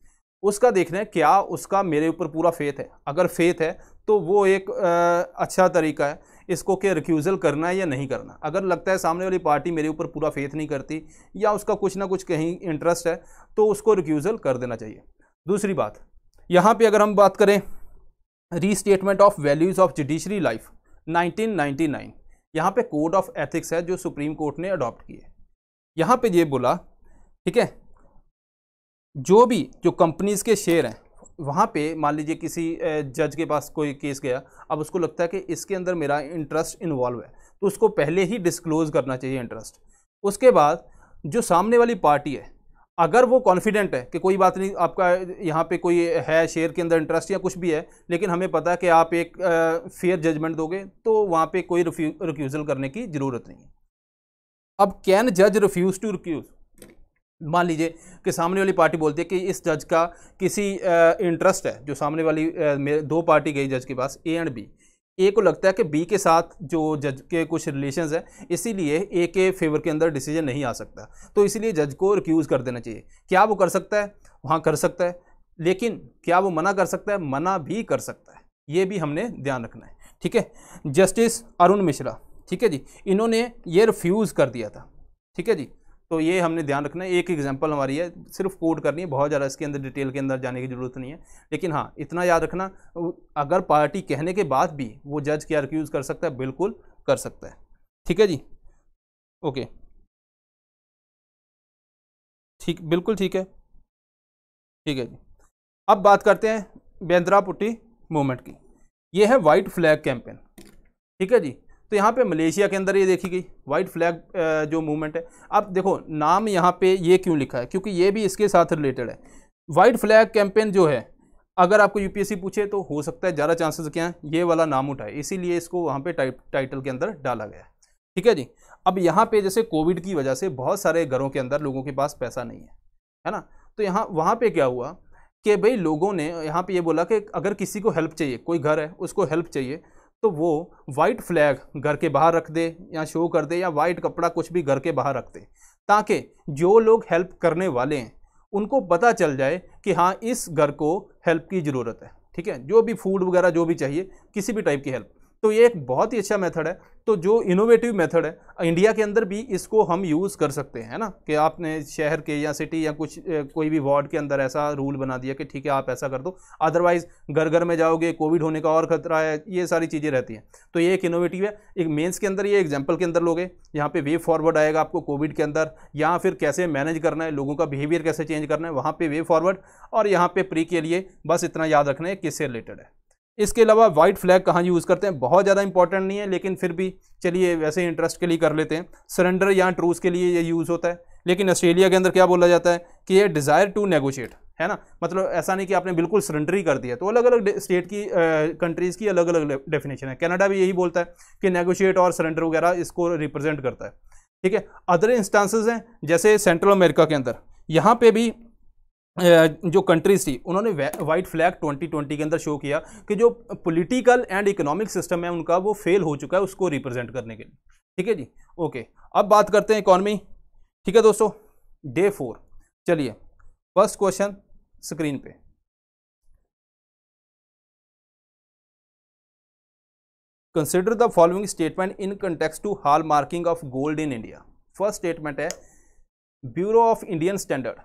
उसका देखना है क्या उसका मेरे ऊपर पूरा फेथ है अगर फेथ है तो वो एक आ, अच्छा तरीका है इसको कि रिक्यूज़ल करना है या नहीं करना अगर लगता है सामने वाली पार्टी मेरे ऊपर पूरा फेथ नहीं करती या उसका कुछ ना कुछ कहीं इंटरेस्ट है तो उसको रिक्यूज़ल कर देना चाहिए दूसरी बात यहाँ पे अगर हम बात करें restatement of values of judiciary life 1999 यहाँ पे कोड ऑफ एथिक्स है जो सुप्रीम कोर्ट ने अडॉप्ट किए यहाँ पे ये बोला ठीक है जो भी जो कंपनीज़ के शेयर हैं वहाँ पे मान लीजिए किसी जज के पास कोई केस गया अब उसको लगता है कि इसके अंदर मेरा इंटरेस्ट इन्वॉल्व है तो उसको पहले ही डिस्क्लोज करना चाहिए इंटरेस्ट उसके बाद जो सामने वाली पार्टी है अगर वो कॉन्फिडेंट है कि कोई बात नहीं आपका यहाँ पे कोई है शेयर के अंदर इंटरेस्ट या कुछ भी है लेकिन हमें पता है कि आप एक फेयर जजमेंट दोगे तो वहाँ पे कोई रिफ्यूज़ल करने की ज़रूरत नहीं है अब कैन जज रिफ्यूज़ टू रिक्यूज़ मान लीजिए कि सामने वाली पार्टी बोलती है कि इस जज का किसी इंटरेस्ट है जो सामने वाली दो पार्टी गई जज के पास ए एंड बी ए को लगता है कि बी के साथ जो जज के कुछ रिलेशंस है इसीलिए ए के फेवर के अंदर डिसीजन नहीं आ सकता तो इसीलिए जज को रिक्यूज़ कर देना चाहिए क्या वो कर सकता है वहाँ कर सकता है लेकिन क्या वो मना कर सकता है मना भी कर सकता है ये भी हमने ध्यान रखना है ठीक है जस्टिस अरुण मिश्रा ठीक है जी इन्होंने ये रिफ्यूज़ कर दिया था ठीक है जी तो ये हमने ध्यान रखना है एक एग्जाम्पल हमारी है सिर्फ कोड करनी है बहुत ज़्यादा इसके अंदर डिटेल के अंदर जाने की ज़रूरत नहीं है लेकिन हाँ इतना याद रखना अगर पार्टी कहने के बाद भी वो जज क्या रिक्यूज़ कर सकता है बिल्कुल कर सकता है ठीक है जी ओके ठीक बिल्कुल ठीक है ठीक है जी अब बात करते हैं बेंद्रा पुट्टी मूवमेंट की ये है वाइट फ्लैग कैंपेन ठीक है जी तो यहाँ पे मलेशिया के अंदर ये देखी गई वाइट फ्लैग जो मूवमेंट है अब देखो नाम यहाँ पे ये क्यों लिखा है क्योंकि ये भी इसके साथ रिलेटेड है वाइट फ्लैग कैंपेन जो है अगर आपको यूपीएससी पूछे तो हो सकता है ज़्यादा चांसेस क्या हैं ये वाला नाम उठाए इसीलिए इसको वहाँ पर टाइट टाइटल के अंदर डाला गया ठीक है जी अब यहाँ पर जैसे कोविड की वजह से बहुत सारे घरों के अंदर लोगों के पास पैसा नहीं है है ना तो यहाँ वहाँ पर क्या हुआ कि भाई लोगों ने यहाँ पे ये बोला कि अगर किसी को हेल्प चाहिए कोई घर है उसको हेल्प चाहिए तो वो वाइट फ्लैग घर के बाहर रख दे या शो कर दे या वाइट कपड़ा कुछ भी घर के बाहर रख दे ताकि जो लोग हेल्प करने वाले हैं उनको पता चल जाए कि हाँ इस घर को हेल्प की ज़रूरत है ठीक है जो भी फूड वगैरह जो भी चाहिए किसी भी टाइप की हेल्प तो ये एक बहुत ही अच्छा मेथड है तो जो इनोवेटिव मेथड है इंडिया के अंदर भी इसको हम यूज़ कर सकते हैं ना कि आपने शहर के या सिटी या कुछ कोई भी वार्ड के अंदर ऐसा रूल बना दिया कि ठीक है आप ऐसा कर दो अदरवाइज़ घर घर में जाओगे कोविड होने का और खतरा है ये सारी चीज़ें रहती हैं तो ये एक इनोवेटिव है एक मेन्स के अंदर ये एग्जाम्पल के अंदर लोगे यहाँ पर वे फॉरवर्ड आएगा आपको कोविड के अंदर या फिर कैसे मैनेज करना है लोगों का बिहेवियर कैसे चेंज करना है वहाँ पर वे फॉरवर्ड और यहाँ पर प्री के लिए बस इतना याद रखना है किससे रिलेटेड है इसके अलावा वाइट फ्लैग कहाँ यूज़ करते हैं बहुत ज़्यादा इंपॉर्टेंट नहीं है लेकिन फिर भी चलिए वैसे इंटरेस्ट के लिए कर लेते हैं सरेंडर या ट्रूस के लिए ये यूज़ होता है लेकिन ऑस्ट्रेलिया के अंदर क्या बोला जाता है कि ये डिज़ायर टू नेगोशिएट है ना मतलब ऐसा नहीं कि आपने बिल्कुल सरेंडर ही कर दिया तो अलग अलग स्टेट की कंट्रीज़ की अलग अलग डेफिनेशन है कनाडा भी यही बोलता है कि नेगोशिएट और सरेंडर वगैरह इसको रिप्रेजेंट करता है ठीक है अदर इंस्टांसेज हैं जैसे सेंट्रल अमेरिका के अंदर यहाँ पर भी जो कंट्रीज़ थी उन्होंने वाइट फ्लैग 2020 के अंदर शो किया कि जो पॉलिटिकल एंड इकोनॉमिक सिस्टम है उनका वो फेल हो चुका है उसको रिप्रेजेंट करने के लिए ठीक है जी ओके अब बात करते हैं इकोनॉमी ठीक है दोस्तों डे फोर चलिए फर्स्ट क्वेश्चन स्क्रीन पे consider the following statement in context to hallmarking of gold in India first statement है bureau of Indian standard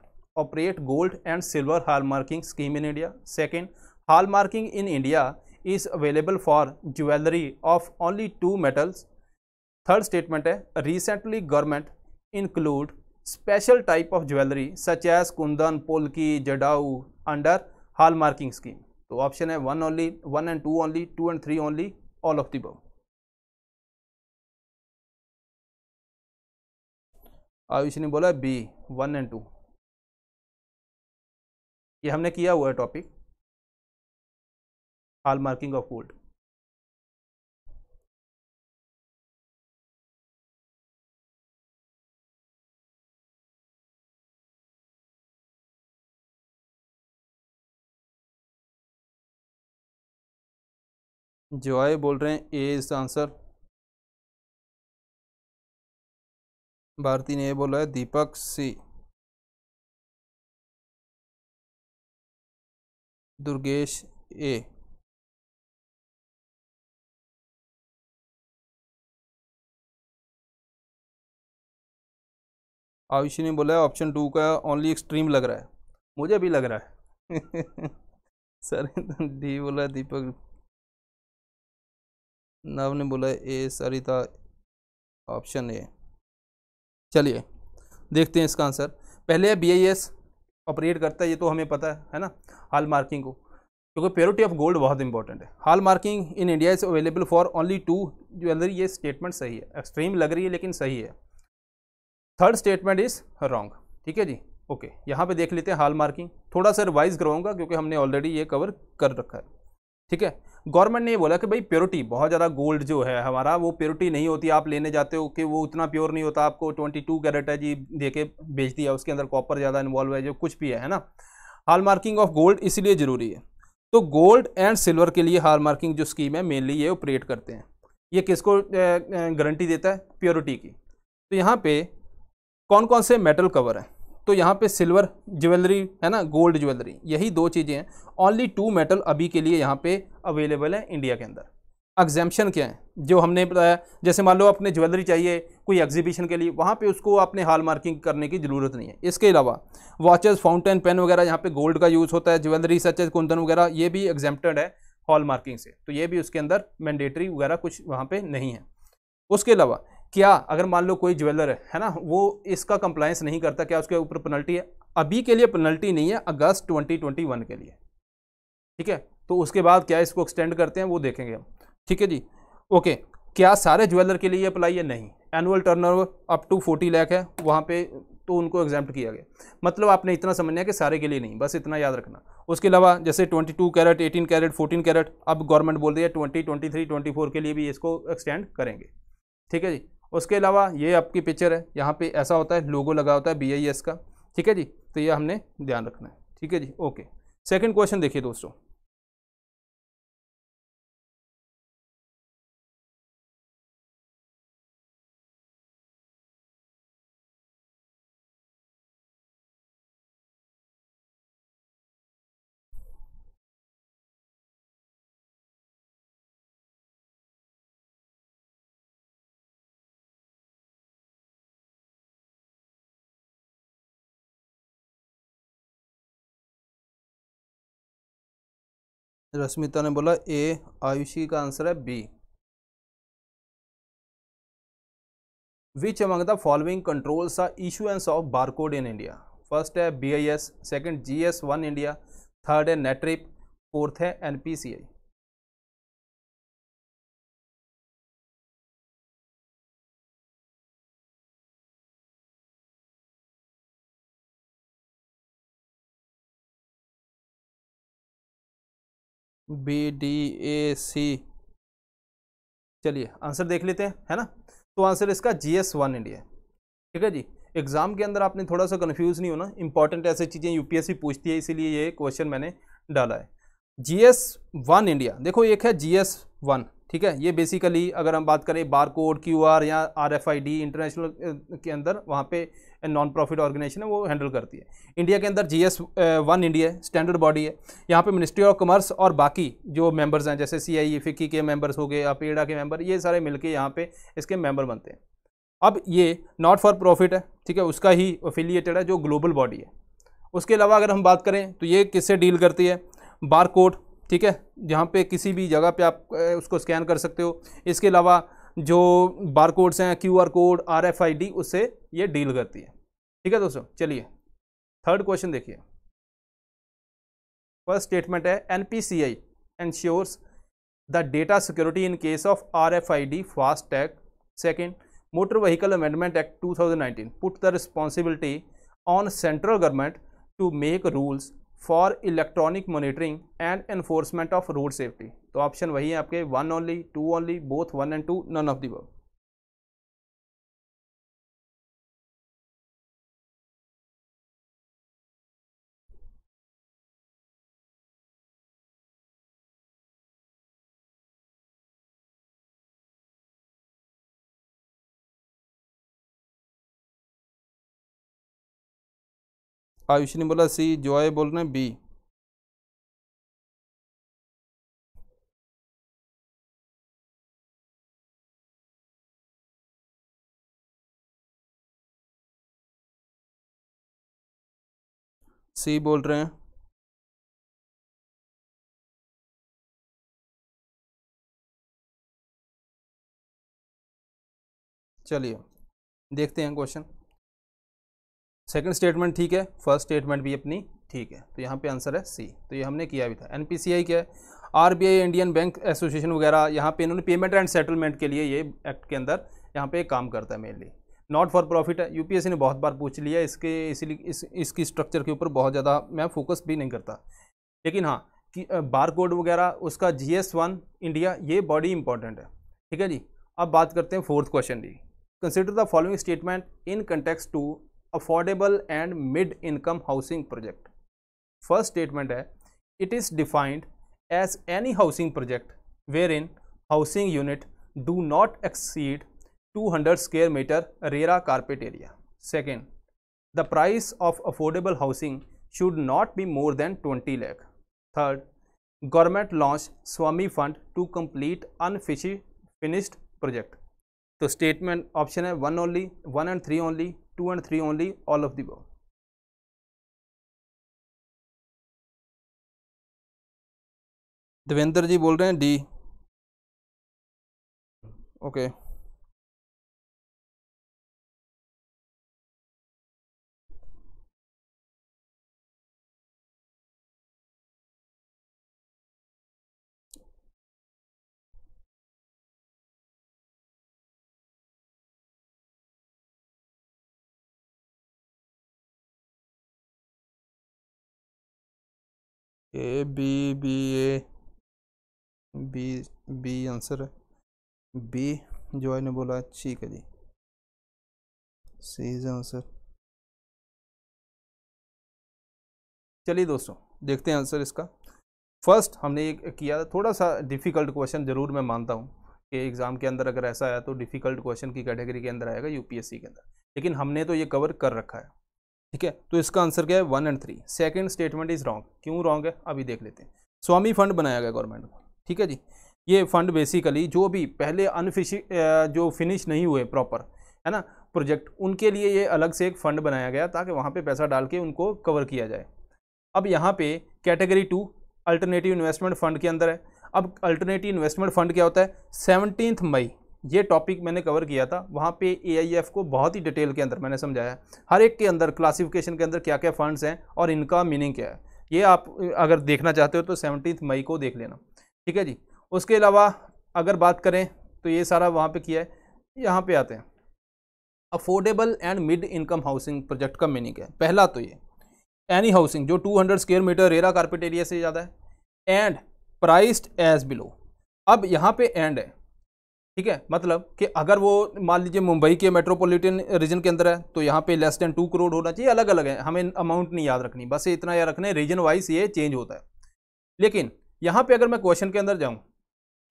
operate gold and silver hallmarking scheme in India. Second, hallmarking in India is available for jewelry of only two metals. Third statement है recently government include special type of jewelry such as kundan, polki, jadau under hallmarking scheme. तो option है one only one and two only two and three only all of the above Ayush ने बोला B one and to ये हमने किया हुआ है topic hallmarking of gold Joy बोल रहे हैं ए इज आंसर भारती ने ए बोला है दीपक सी दुर्गेश ए आयुषी ने बोला है ऑप्शन टू का ओनली एक्सट्रीम लग रहा है मुझे भी लग रहा है [laughs] सर डी बोला दीपक नव ने बोला ए सरिता ऑप्शन ए चलिए देखते हैं इसका आंसर पहले है बी आई एस ऑपरेट करता है ये तो हमें पता है है ना हाल मार्किंग को क्योंकि प्योरिटी ऑफ गोल्ड बहुत इंपॉर्टेंट है hallmarking in India is available for only to jewellery ये स्टेटमेंट सही है एक्सट्रीम लग रही है लेकिन सही है थर्ड स्टेटमेंट इज़ रॉन्ग ठीक है जी ओके यहाँ पे देख लेते हैं हाल मार्किंग थोड़ा सा रिवाइज करवाऊंगा क्योंकि हमने ऑलरेडी ये कवर कर रखा है ठीक है गवर्नमेंट ने बोला कि भाई प्योरिटी बहुत ज़्यादा गोल्ड जो है हमारा वो प्योरिटी नहीं होती आप लेने जाते हो कि वो उतना प्योर नहीं होता आपको ट्वेंटी टू कैरेट है जी दे के बेच दिया उसके अंदर कॉपर ज़्यादा इन्वॉल्व है जो कुछ भी है, है ना हाल मार्किंग ऑफ गोल्ड इसलिए ज़रूरी है तो गोल्ड एंड सिल्वर के लिए हाल मार्किंग जो स्कीम है मेनली ये ऑपरेट करते हैं ये किसको गारंटी देता है प्योरिटी की तो यहाँ पर कौन कौन से मेटल कवर हैं तो यहाँ पे सिल्वर ज्वेलरी है ना गोल्ड ज्वेलरी यही दो चीज़ें हैं ओनली टू मेटल अभी के लिए यहाँ पे अवेलेबल है इंडिया के अंदर एग्जैम्पन क्या है जो हमने बताया जैसे मान लो अपने ज्वेलरी चाहिए कोई एग्जीबिशन के लिए वहाँ पे उसको आपने हाल मार्किंग करने की ज़रूरत नहीं है इसके अलावा वॉचेज़ फाउंटेन पेन वगैरह यहाँ पर गोल्ड का यूज़ होता है ज्वेलरी सचेज कुंदन वगैरह ये भी एग्जैम्प्टेड है हॉल मार्किंग से तो ये भी उसके अंदर मैंडेटरी वगैरह कुछ वहाँ पर नहीं है उसके अलावा क्या अगर मान लो कोई ज्वेलर है है ना वो इसका कंप्लायंस नहीं करता क्या उसके ऊपर पेनल्टी है अभी के लिए पेनल्टी नहीं है अगस्त 2021 के लिए ठीक है तो उसके बाद क्या इसको एक्सटेंड करते हैं वो देखेंगे हम ठीक है जी ओके क्या सारे ज्वेलर के लिए अप्लाई है नहीं annual over up to forty lakh है वहाँ पर तो उनको एग्जाम्प्ट किया गया मतलब आपने इतना समझना है कि सारे के लिए नहीं बस इतना याद रखना उसके अलावा जैसे 22 कैरेट 18 कैरेट 14 कैरेट अब गवर्नमेंट बोल रही है 20 23 24 के लिए भी इसको एक्सटेंड करेंगे ठीक है जी उसके अलावा ये आपकी पिक्चर है यहाँ पे ऐसा होता है लोगो लगा होता है बी का ठीक है जी तो ये हमने ध्यान रखना है ठीक है जी ओके सेकंड क्वेश्चन देखिए दोस्तों रश्मिता ने बोला ए आयुषी का आंसर है B which among the following controls are issuance of barcode in India first है B I S second G S one India third है नेट्रिप फोर्थ है N P C I B D A C चलिए answer देख लेते हैं है ना तो आंसर इसका जी एस वन इंडिया ठीक है जी एग्ज़ाम के अंदर आपने थोड़ा सा कन्फ्यूज़ नहीं होना इंपॉर्टेंट ऐसी चीज़ें यूपीएससी पूछती है इसीलिए ये क्वेश्चन मैंने डाला है जी एस वन इंडिया देखो एक है जी एस वन ठीक है ये बेसिकली अगर हम बात करें बार कोड क्यू आर या R F I D international के अंदर वहाँ पे नॉन प्रॉफिट ऑर्गेनाइजेशन है वो हैंडल करती है इंडिया के अंदर जी एस वन इंडिया है स्टैंडर्ड बॉडी है यहाँ पे मिनिस्ट्री ऑफ कॉमर्स और बाकी जो मेंबर्स हैं जैसे सी आई फिक्की के मेंबर्स हो गए या पेड़ा के मेंबर ये सारे मिलके यहाँ पे इसके मेंबर बनते हैं अब ये नॉट फॉर प्रॉफिट है ठीक है उसका ही अफिलिएटेड है जो ग्लोबल बॉडी है उसके अलावा अगर हम बात करें तो ये किससे डील करती है कोड ठीक है जहाँ पे किसी भी जगह पे आप उसको स्कैन कर सकते हो इसके अलावा जो बार कोड्स हैं Q R code R F I D उससे ये डील करती है ठीक है दोस्तों चलिए थर्ड क्वेश्चन देखिए फर्स्ट स्टेटमेंट है N P C I ensures the data security in case of R F I D fast tag second motor vehicle amendment act two thousand nineteen put the responsibility on central government to make rules for electronic monitoring and enforcement of road safety तो option वही है आपके one only two only both one and two none of the above Ayush ने बोला सी जोए बोल रहे हैं B C बोल रहे हैं चलिए देखते हैं क्वेश्चन सेकंड स्टेटमेंट ठीक है फर्स्ट स्टेटमेंट भी अपनी ठीक है तो यहाँ पे आंसर है सी तो ये हमने किया भी था एन क्या है आरबीआई इंडियन बैंक एसोसिएशन वगैरह यहाँ पे इन्होंने पेमेंट एंड सेटलमेंट के लिए ये एक्ट के अंदर यहाँ पे काम करता है मेनली नॉट फॉर प्रॉफिट है यूपीएससी ने बहुत बार पूछ लिया इसके इसीलिए इस, इसकी स्ट्रक्चर के ऊपर बहुत ज़्यादा मैं फोकस भी नहीं करता लेकिन हाँ कि बार कोड वगैरह उसका जी एस वन इंडिया ये बॉडी इंपॉर्टेंट है ठीक है जी अब बात करते हैं फोर्थ क्वेश्चन जी consider the following statement in context to affordable and mid income housing project first statement है it is defined as any housing project wherein housing unit do not exceed two hundred square metre RERA carpet area second the price of affordable housing should not be more then twenty lakh third government launch Swamih fund to complete unfinished finished project तो statement option है one only one and three only 2 and 3 only all of the above Devendra ji बोल रहे हैं D okay okay. A B B A B B answer B जो है ने बोला ठीक है जी सी इज आंसर चलिए दोस्तों देखते हैं आंसर इसका फर्स्ट हमने ये किया थोड़ा सा डिफ़िकल्ट क्वेश्चन ज़रूर मैं मानता हूँ कि एग्ज़ाम के अंदर अगर ऐसा आया तो डिफ़िकल्ट क्वेश्चन की कैटेगरी के अंदर आएगा यूपीएससी के अंदर लेकिन हमने तो ये कवर कर रखा है ठीक है तो इसका आंसर क्या है one and three second statement is wrong क्यों रॉन्ग है अभी देख लेते हैं स्वामी फंड बनाया गया गवर्नमेंट को ठीक है जी ये फंड बेसिकली जो भी पहले अनफिश जो फिनिश नहीं हुए प्रॉपर है ना प्रोजेक्ट उनके लिए ये अलग से एक फ़ंड बनाया गया ताकि वहाँ पे पैसा डाल के उनको कवर किया जाए अब यहाँ पे category two alternative investment fund के अंदर है अब अल्टरनेटिव इन्वेस्टमेंट फंड क्या होता है सेवनटीन्थ मई ये टॉपिक मैंने कवर किया था वहाँ पे एआईएफ को बहुत ही डिटेल के अंदर मैंने समझाया हर एक के अंदर क्लासिफिकेशन के अंदर क्या क्या फंड्स हैं और इनका मीनिंग क्या है ये आप अगर देखना चाहते हो तो सेवनटीन मई को देख लेना ठीक है जी उसके अलावा अगर बात करें तो ये सारा वहाँ पर किया है यहाँ पर आते हैं affordable and mid income housing project का मीनिंग है पहला तो ये एनी हाउसिंग जो 200 square metre RERA carpet area से ज़्यादा है एंड प्राइस्ड एज बिलो अब यहाँ पे एंड है ठीक है मतलब कि अगर वो मान लीजिए मुंबई के मेट्रोपॉलिटन रीजन के अंदर है तो यहाँ पे लेस देन टू करोड़ होना चाहिए अलग अलग है हमें अमाउंट नहीं याद रखनी बस इतना याद रखना है रीजन वाइज ये चेंज होता है लेकिन यहाँ पे अगर मैं क्वेश्चन के अंदर जाऊँ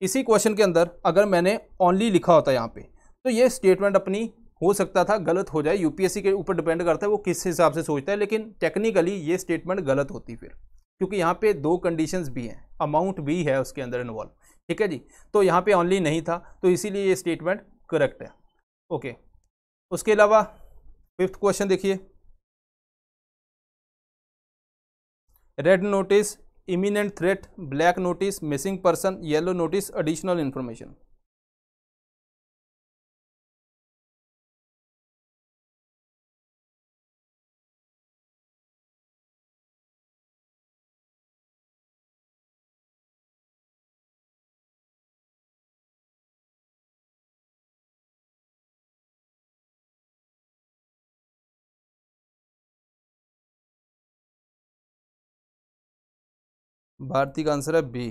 इसी क्वेश्चन के अंदर अगर मैंने ओनली लिखा होता है यहाँ पर तो ये स्टेटमेंट अपनी हो सकता था गलत हो जाए यूपीएससी के ऊपर डिपेंड करता है वो किस हिसाब से सोचता है लेकिन टेक्निकली ये स्टेटमेंट गलत होती फिर क्योंकि यहाँ पे दो कंडीशंस भी हैं अमाउंट भी है उसके अंदर इन्वॉल्व ठीक है जी तो यहाँ पे ऑनली नहीं था तो इसीलिए ये स्टेटमेंट करेक्ट है ओके उसके अलावा फिफ्थ क्वेश्चन देखिए red notice imminent threat black notice missing person yellow notice additional information Bharti का आंसर है बी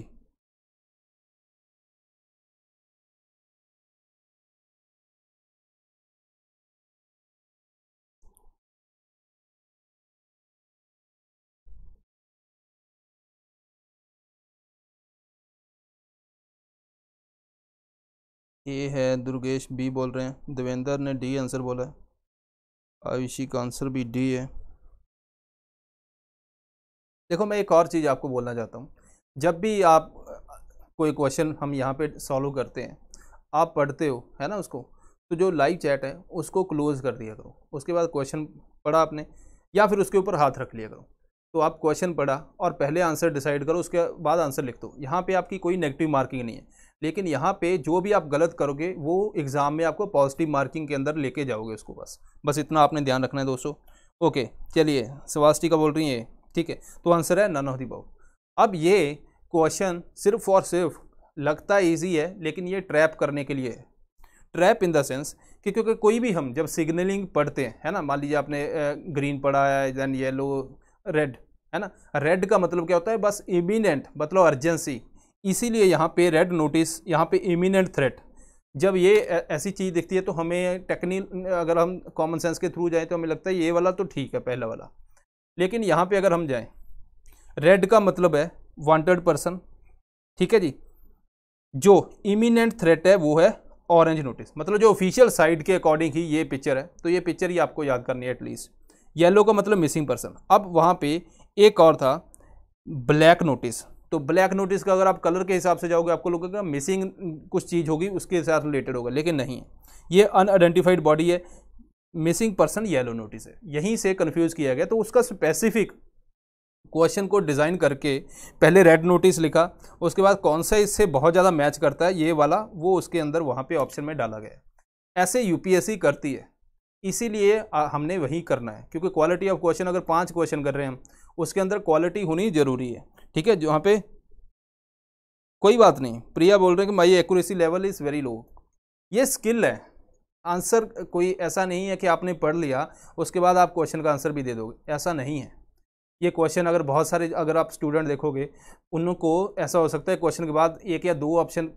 ए है दुर्गेश बी बोल रहे हैं देवेंद्र ने डी आंसर बोला है आयुषी का आंसर भी डी है देखो मैं एक और चीज़ आपको बोलना चाहता हूँ जब भी आप कोई क्वेश्चन हम यहाँ पे सॉल्व करते हैं आप पढ़ते हो है ना उसको तो जो लाइव चैट है उसको क्लोज़ कर दिया करो उसके बाद क्वेश्चन पढ़ा आपने या फिर उसके ऊपर हाथ रख लिया करो तो आप क्वेश्चन पढ़ा और पहले आंसर डिसाइड करो उसके बाद आंसर लिख दो यहाँ पे आपकी कोई नेगेटिव मार्किंग नहीं है लेकिन यहाँ पे जो भी आप गलत करोगे वो एग्ज़ाम में आपको पॉजिटिव मार्किंग के अंदर लेके जाओगे उसको बस बस इतना आपने ध्यान रखना है दोस्तों ओके चलिए सवास्टी का बोल रही है ठीक है तो आंसर है नन ऑफ दी बॉब अब ये क्वेश्चन सिर्फ और सिर्फ लगता ईजी है लेकिन ये ट्रैप करने के लिए है ट्रैप इन द सेंस कि क्योंकि कोई भी हम जब सिग्नलिंग पढ़ते हैं है ना मान लीजिए आपने ग्रीन पढ़ा है देन येलो रेड है ना रेड का मतलब क्या होता है बस इमिनेंट मतलब अर्जेंसी इसीलिए यहाँ पे रेड नोटिस यहाँ पे इमिनेंट थ्रेट जब ये ऐसी चीज़ दिखती है तो हमें टेक्निक अगर हम कॉमन सेंस के थ्रू जाएँ तो हमें लगता है ये वाला तो ठीक है पहला वाला लेकिन यहाँ पे अगर हम जाएं रेड का मतलब है वांटेड पर्सन ठीक है जी जो इमिनेंट थ्रेट है वो है ऑरेंज नोटिस मतलब जो ऑफिशियल साइड के अकॉर्डिंग ही ये पिक्चर है तो ये पिक्चर ही आपको याद करनी है एटलीस्ट येलो का मतलब मिसिंग पर्सन अब वहाँ पे एक और था ब्लैक नोटिस तो ब्लैक नोटिस का अगर आप कलर के हिसाब से जाओगे आपको लगेगा मिसिंग कुछ चीज़ होगी उसके साथ रिलेटेड होगा लेकिन नहीं ये अनआइडेंटिफाइड बॉडी है मिसिंग पर्सन येलो नोटिस है यहीं से कन्फ्यूज़ किया गया तो उसका स्पेसिफिक क्वेश्चन को डिज़ाइन करके पहले रेड नोटिस लिखा उसके बाद कौन सा इससे बहुत ज़्यादा मैच करता है ये वाला वो उसके अंदर वहाँ पे ऑप्शन में डाला गया ऐसे यूपीएससी करती है इसीलिए हमने वही करना है क्योंकि क्वालिटी ऑफ क्वेश्चन अगर पाँच क्वेश्चन कर रहे हैं हम उसके अंदर क्वालिटी होनी ज़रूरी है ठीक है जहाँ पे कोई बात नहीं प्रिया बोल रहे हैं कि my accuracy level is very low ये स्किल है आंसर कोई ऐसा नहीं है कि आपने पढ़ लिया उसके बाद आप क्वेश्चन का आंसर भी दे दोगे ऐसा नहीं है ये क्वेश्चन अगर बहुत सारे अगर आप स्टूडेंट देखोगे उनको ऐसा हो सकता है क्वेश्चन के बाद एक या दो ऑप्शन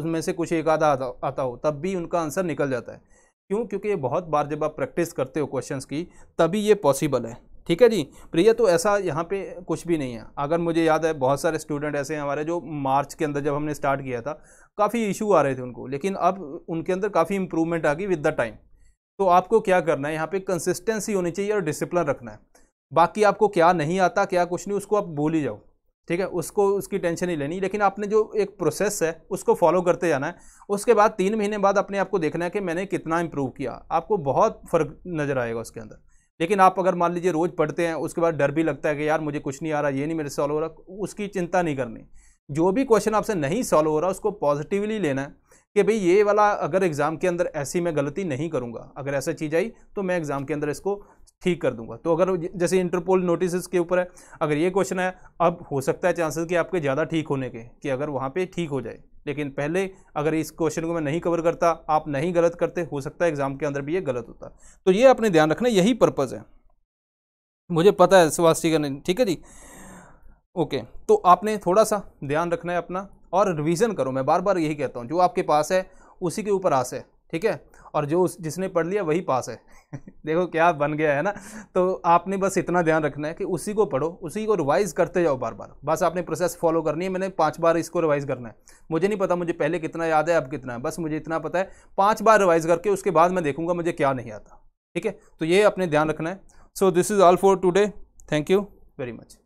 उसमें से कुछ एक आधा आता हो तब भी उनका आंसर निकल जाता है क्यों क्योंकि ये बहुत बार जब आप प्रैक्टिस करते हो क्वेश्चंस की तभी ये पॉसिबल है ठीक है जी प्रिया तो ऐसा यहाँ पे कुछ भी नहीं है अगर मुझे याद है बहुत सारे स्टूडेंट ऐसे हैं हमारे जो मार्च के अंदर जब हमने स्टार्ट किया था काफ़ी इशू आ रहे थे उनको लेकिन अब उनके अंदर काफ़ी इंप्रूवमेंट आ गई विद द टाइम तो आपको क्या करना है यहाँ पे कंसिस्टेंसी होनी चाहिए और डिसिप्लिन रखना है बाकी आपको क्या नहीं आता क्या कुछ नहीं उसको आप भूल ही जाओ ठीक है उसको उसकी टेंशन नहीं लेनी लेकिन आपने जो एक प्रोसेस है उसको फॉलो करते जाना है उसके बाद तीन महीने बाद अपने आपको देखना है कि मैंने कितना इम्प्रूव किया आपको बहुत फ़र्क नज़र आएगा उसके अंदर लेकिन आप अगर मान लीजिए रोज़ पढ़ते हैं उसके बाद डर भी लगता है कि यार मुझे कुछ नहीं आ रहा ये नहीं मेरे सॉल्व हो रहा उसकी चिंता नहीं करनी जो भी क्वेश्चन आपसे नहीं सॉल्व हो रहा उसको पॉजिटिवली लेना है कि भाई ये वाला अगर एग्ज़ाम के अंदर ऐसी मैं गलती नहीं करूँगा अगर ऐसा चीज़ आई तो मैं एग्ज़ाम के अंदर इसको ठीक कर दूंगा तो अगर जैसे इंटरपोल नोटिस के ऊपर है अगर ये क्वेश्चन है अब हो सकता है चांसेस कि आपके ज़्यादा ठीक होने के कि अगर वहाँ पर ठीक हो जाए लेकिन पहले अगर इस क्वेश्चन को मैं नहीं कवर करता आप नहीं गलत करते हो सकता है एग्ज़ाम के अंदर भी ये गलत होता तो ये आपने ध्यान रखना यही पर्पज़ है मुझे पता है सुवासी का नहीं ठीक है जी ओके तो आपने थोड़ा सा ध्यान रखना है अपना और रिवीजन करो मैं बार बार यही कहता हूँ जो आपके पास है उसी के ऊपर आस है ठीक है और जो उस जिसने पढ़ लिया वही पास है [laughs] देखो क्या बन गया है ना तो आपने बस इतना ध्यान रखना है कि उसी को पढ़ो उसी को रिवाइज़ करते जाओ बार बार बस आपने प्रोसेस फॉलो करनी है मैंने पाँच बार इसको रिवाइज़ करना है मुझे नहीं पता मुझे पहले कितना याद है अब कितना है बस मुझे इतना पता है पाँच बार रिवाइज़ करके उसके बाद मैं देखूँगा मुझे क्या नहीं आता ठीक है तो ये अपने ध्यान रखना है so this is all for today thank you very much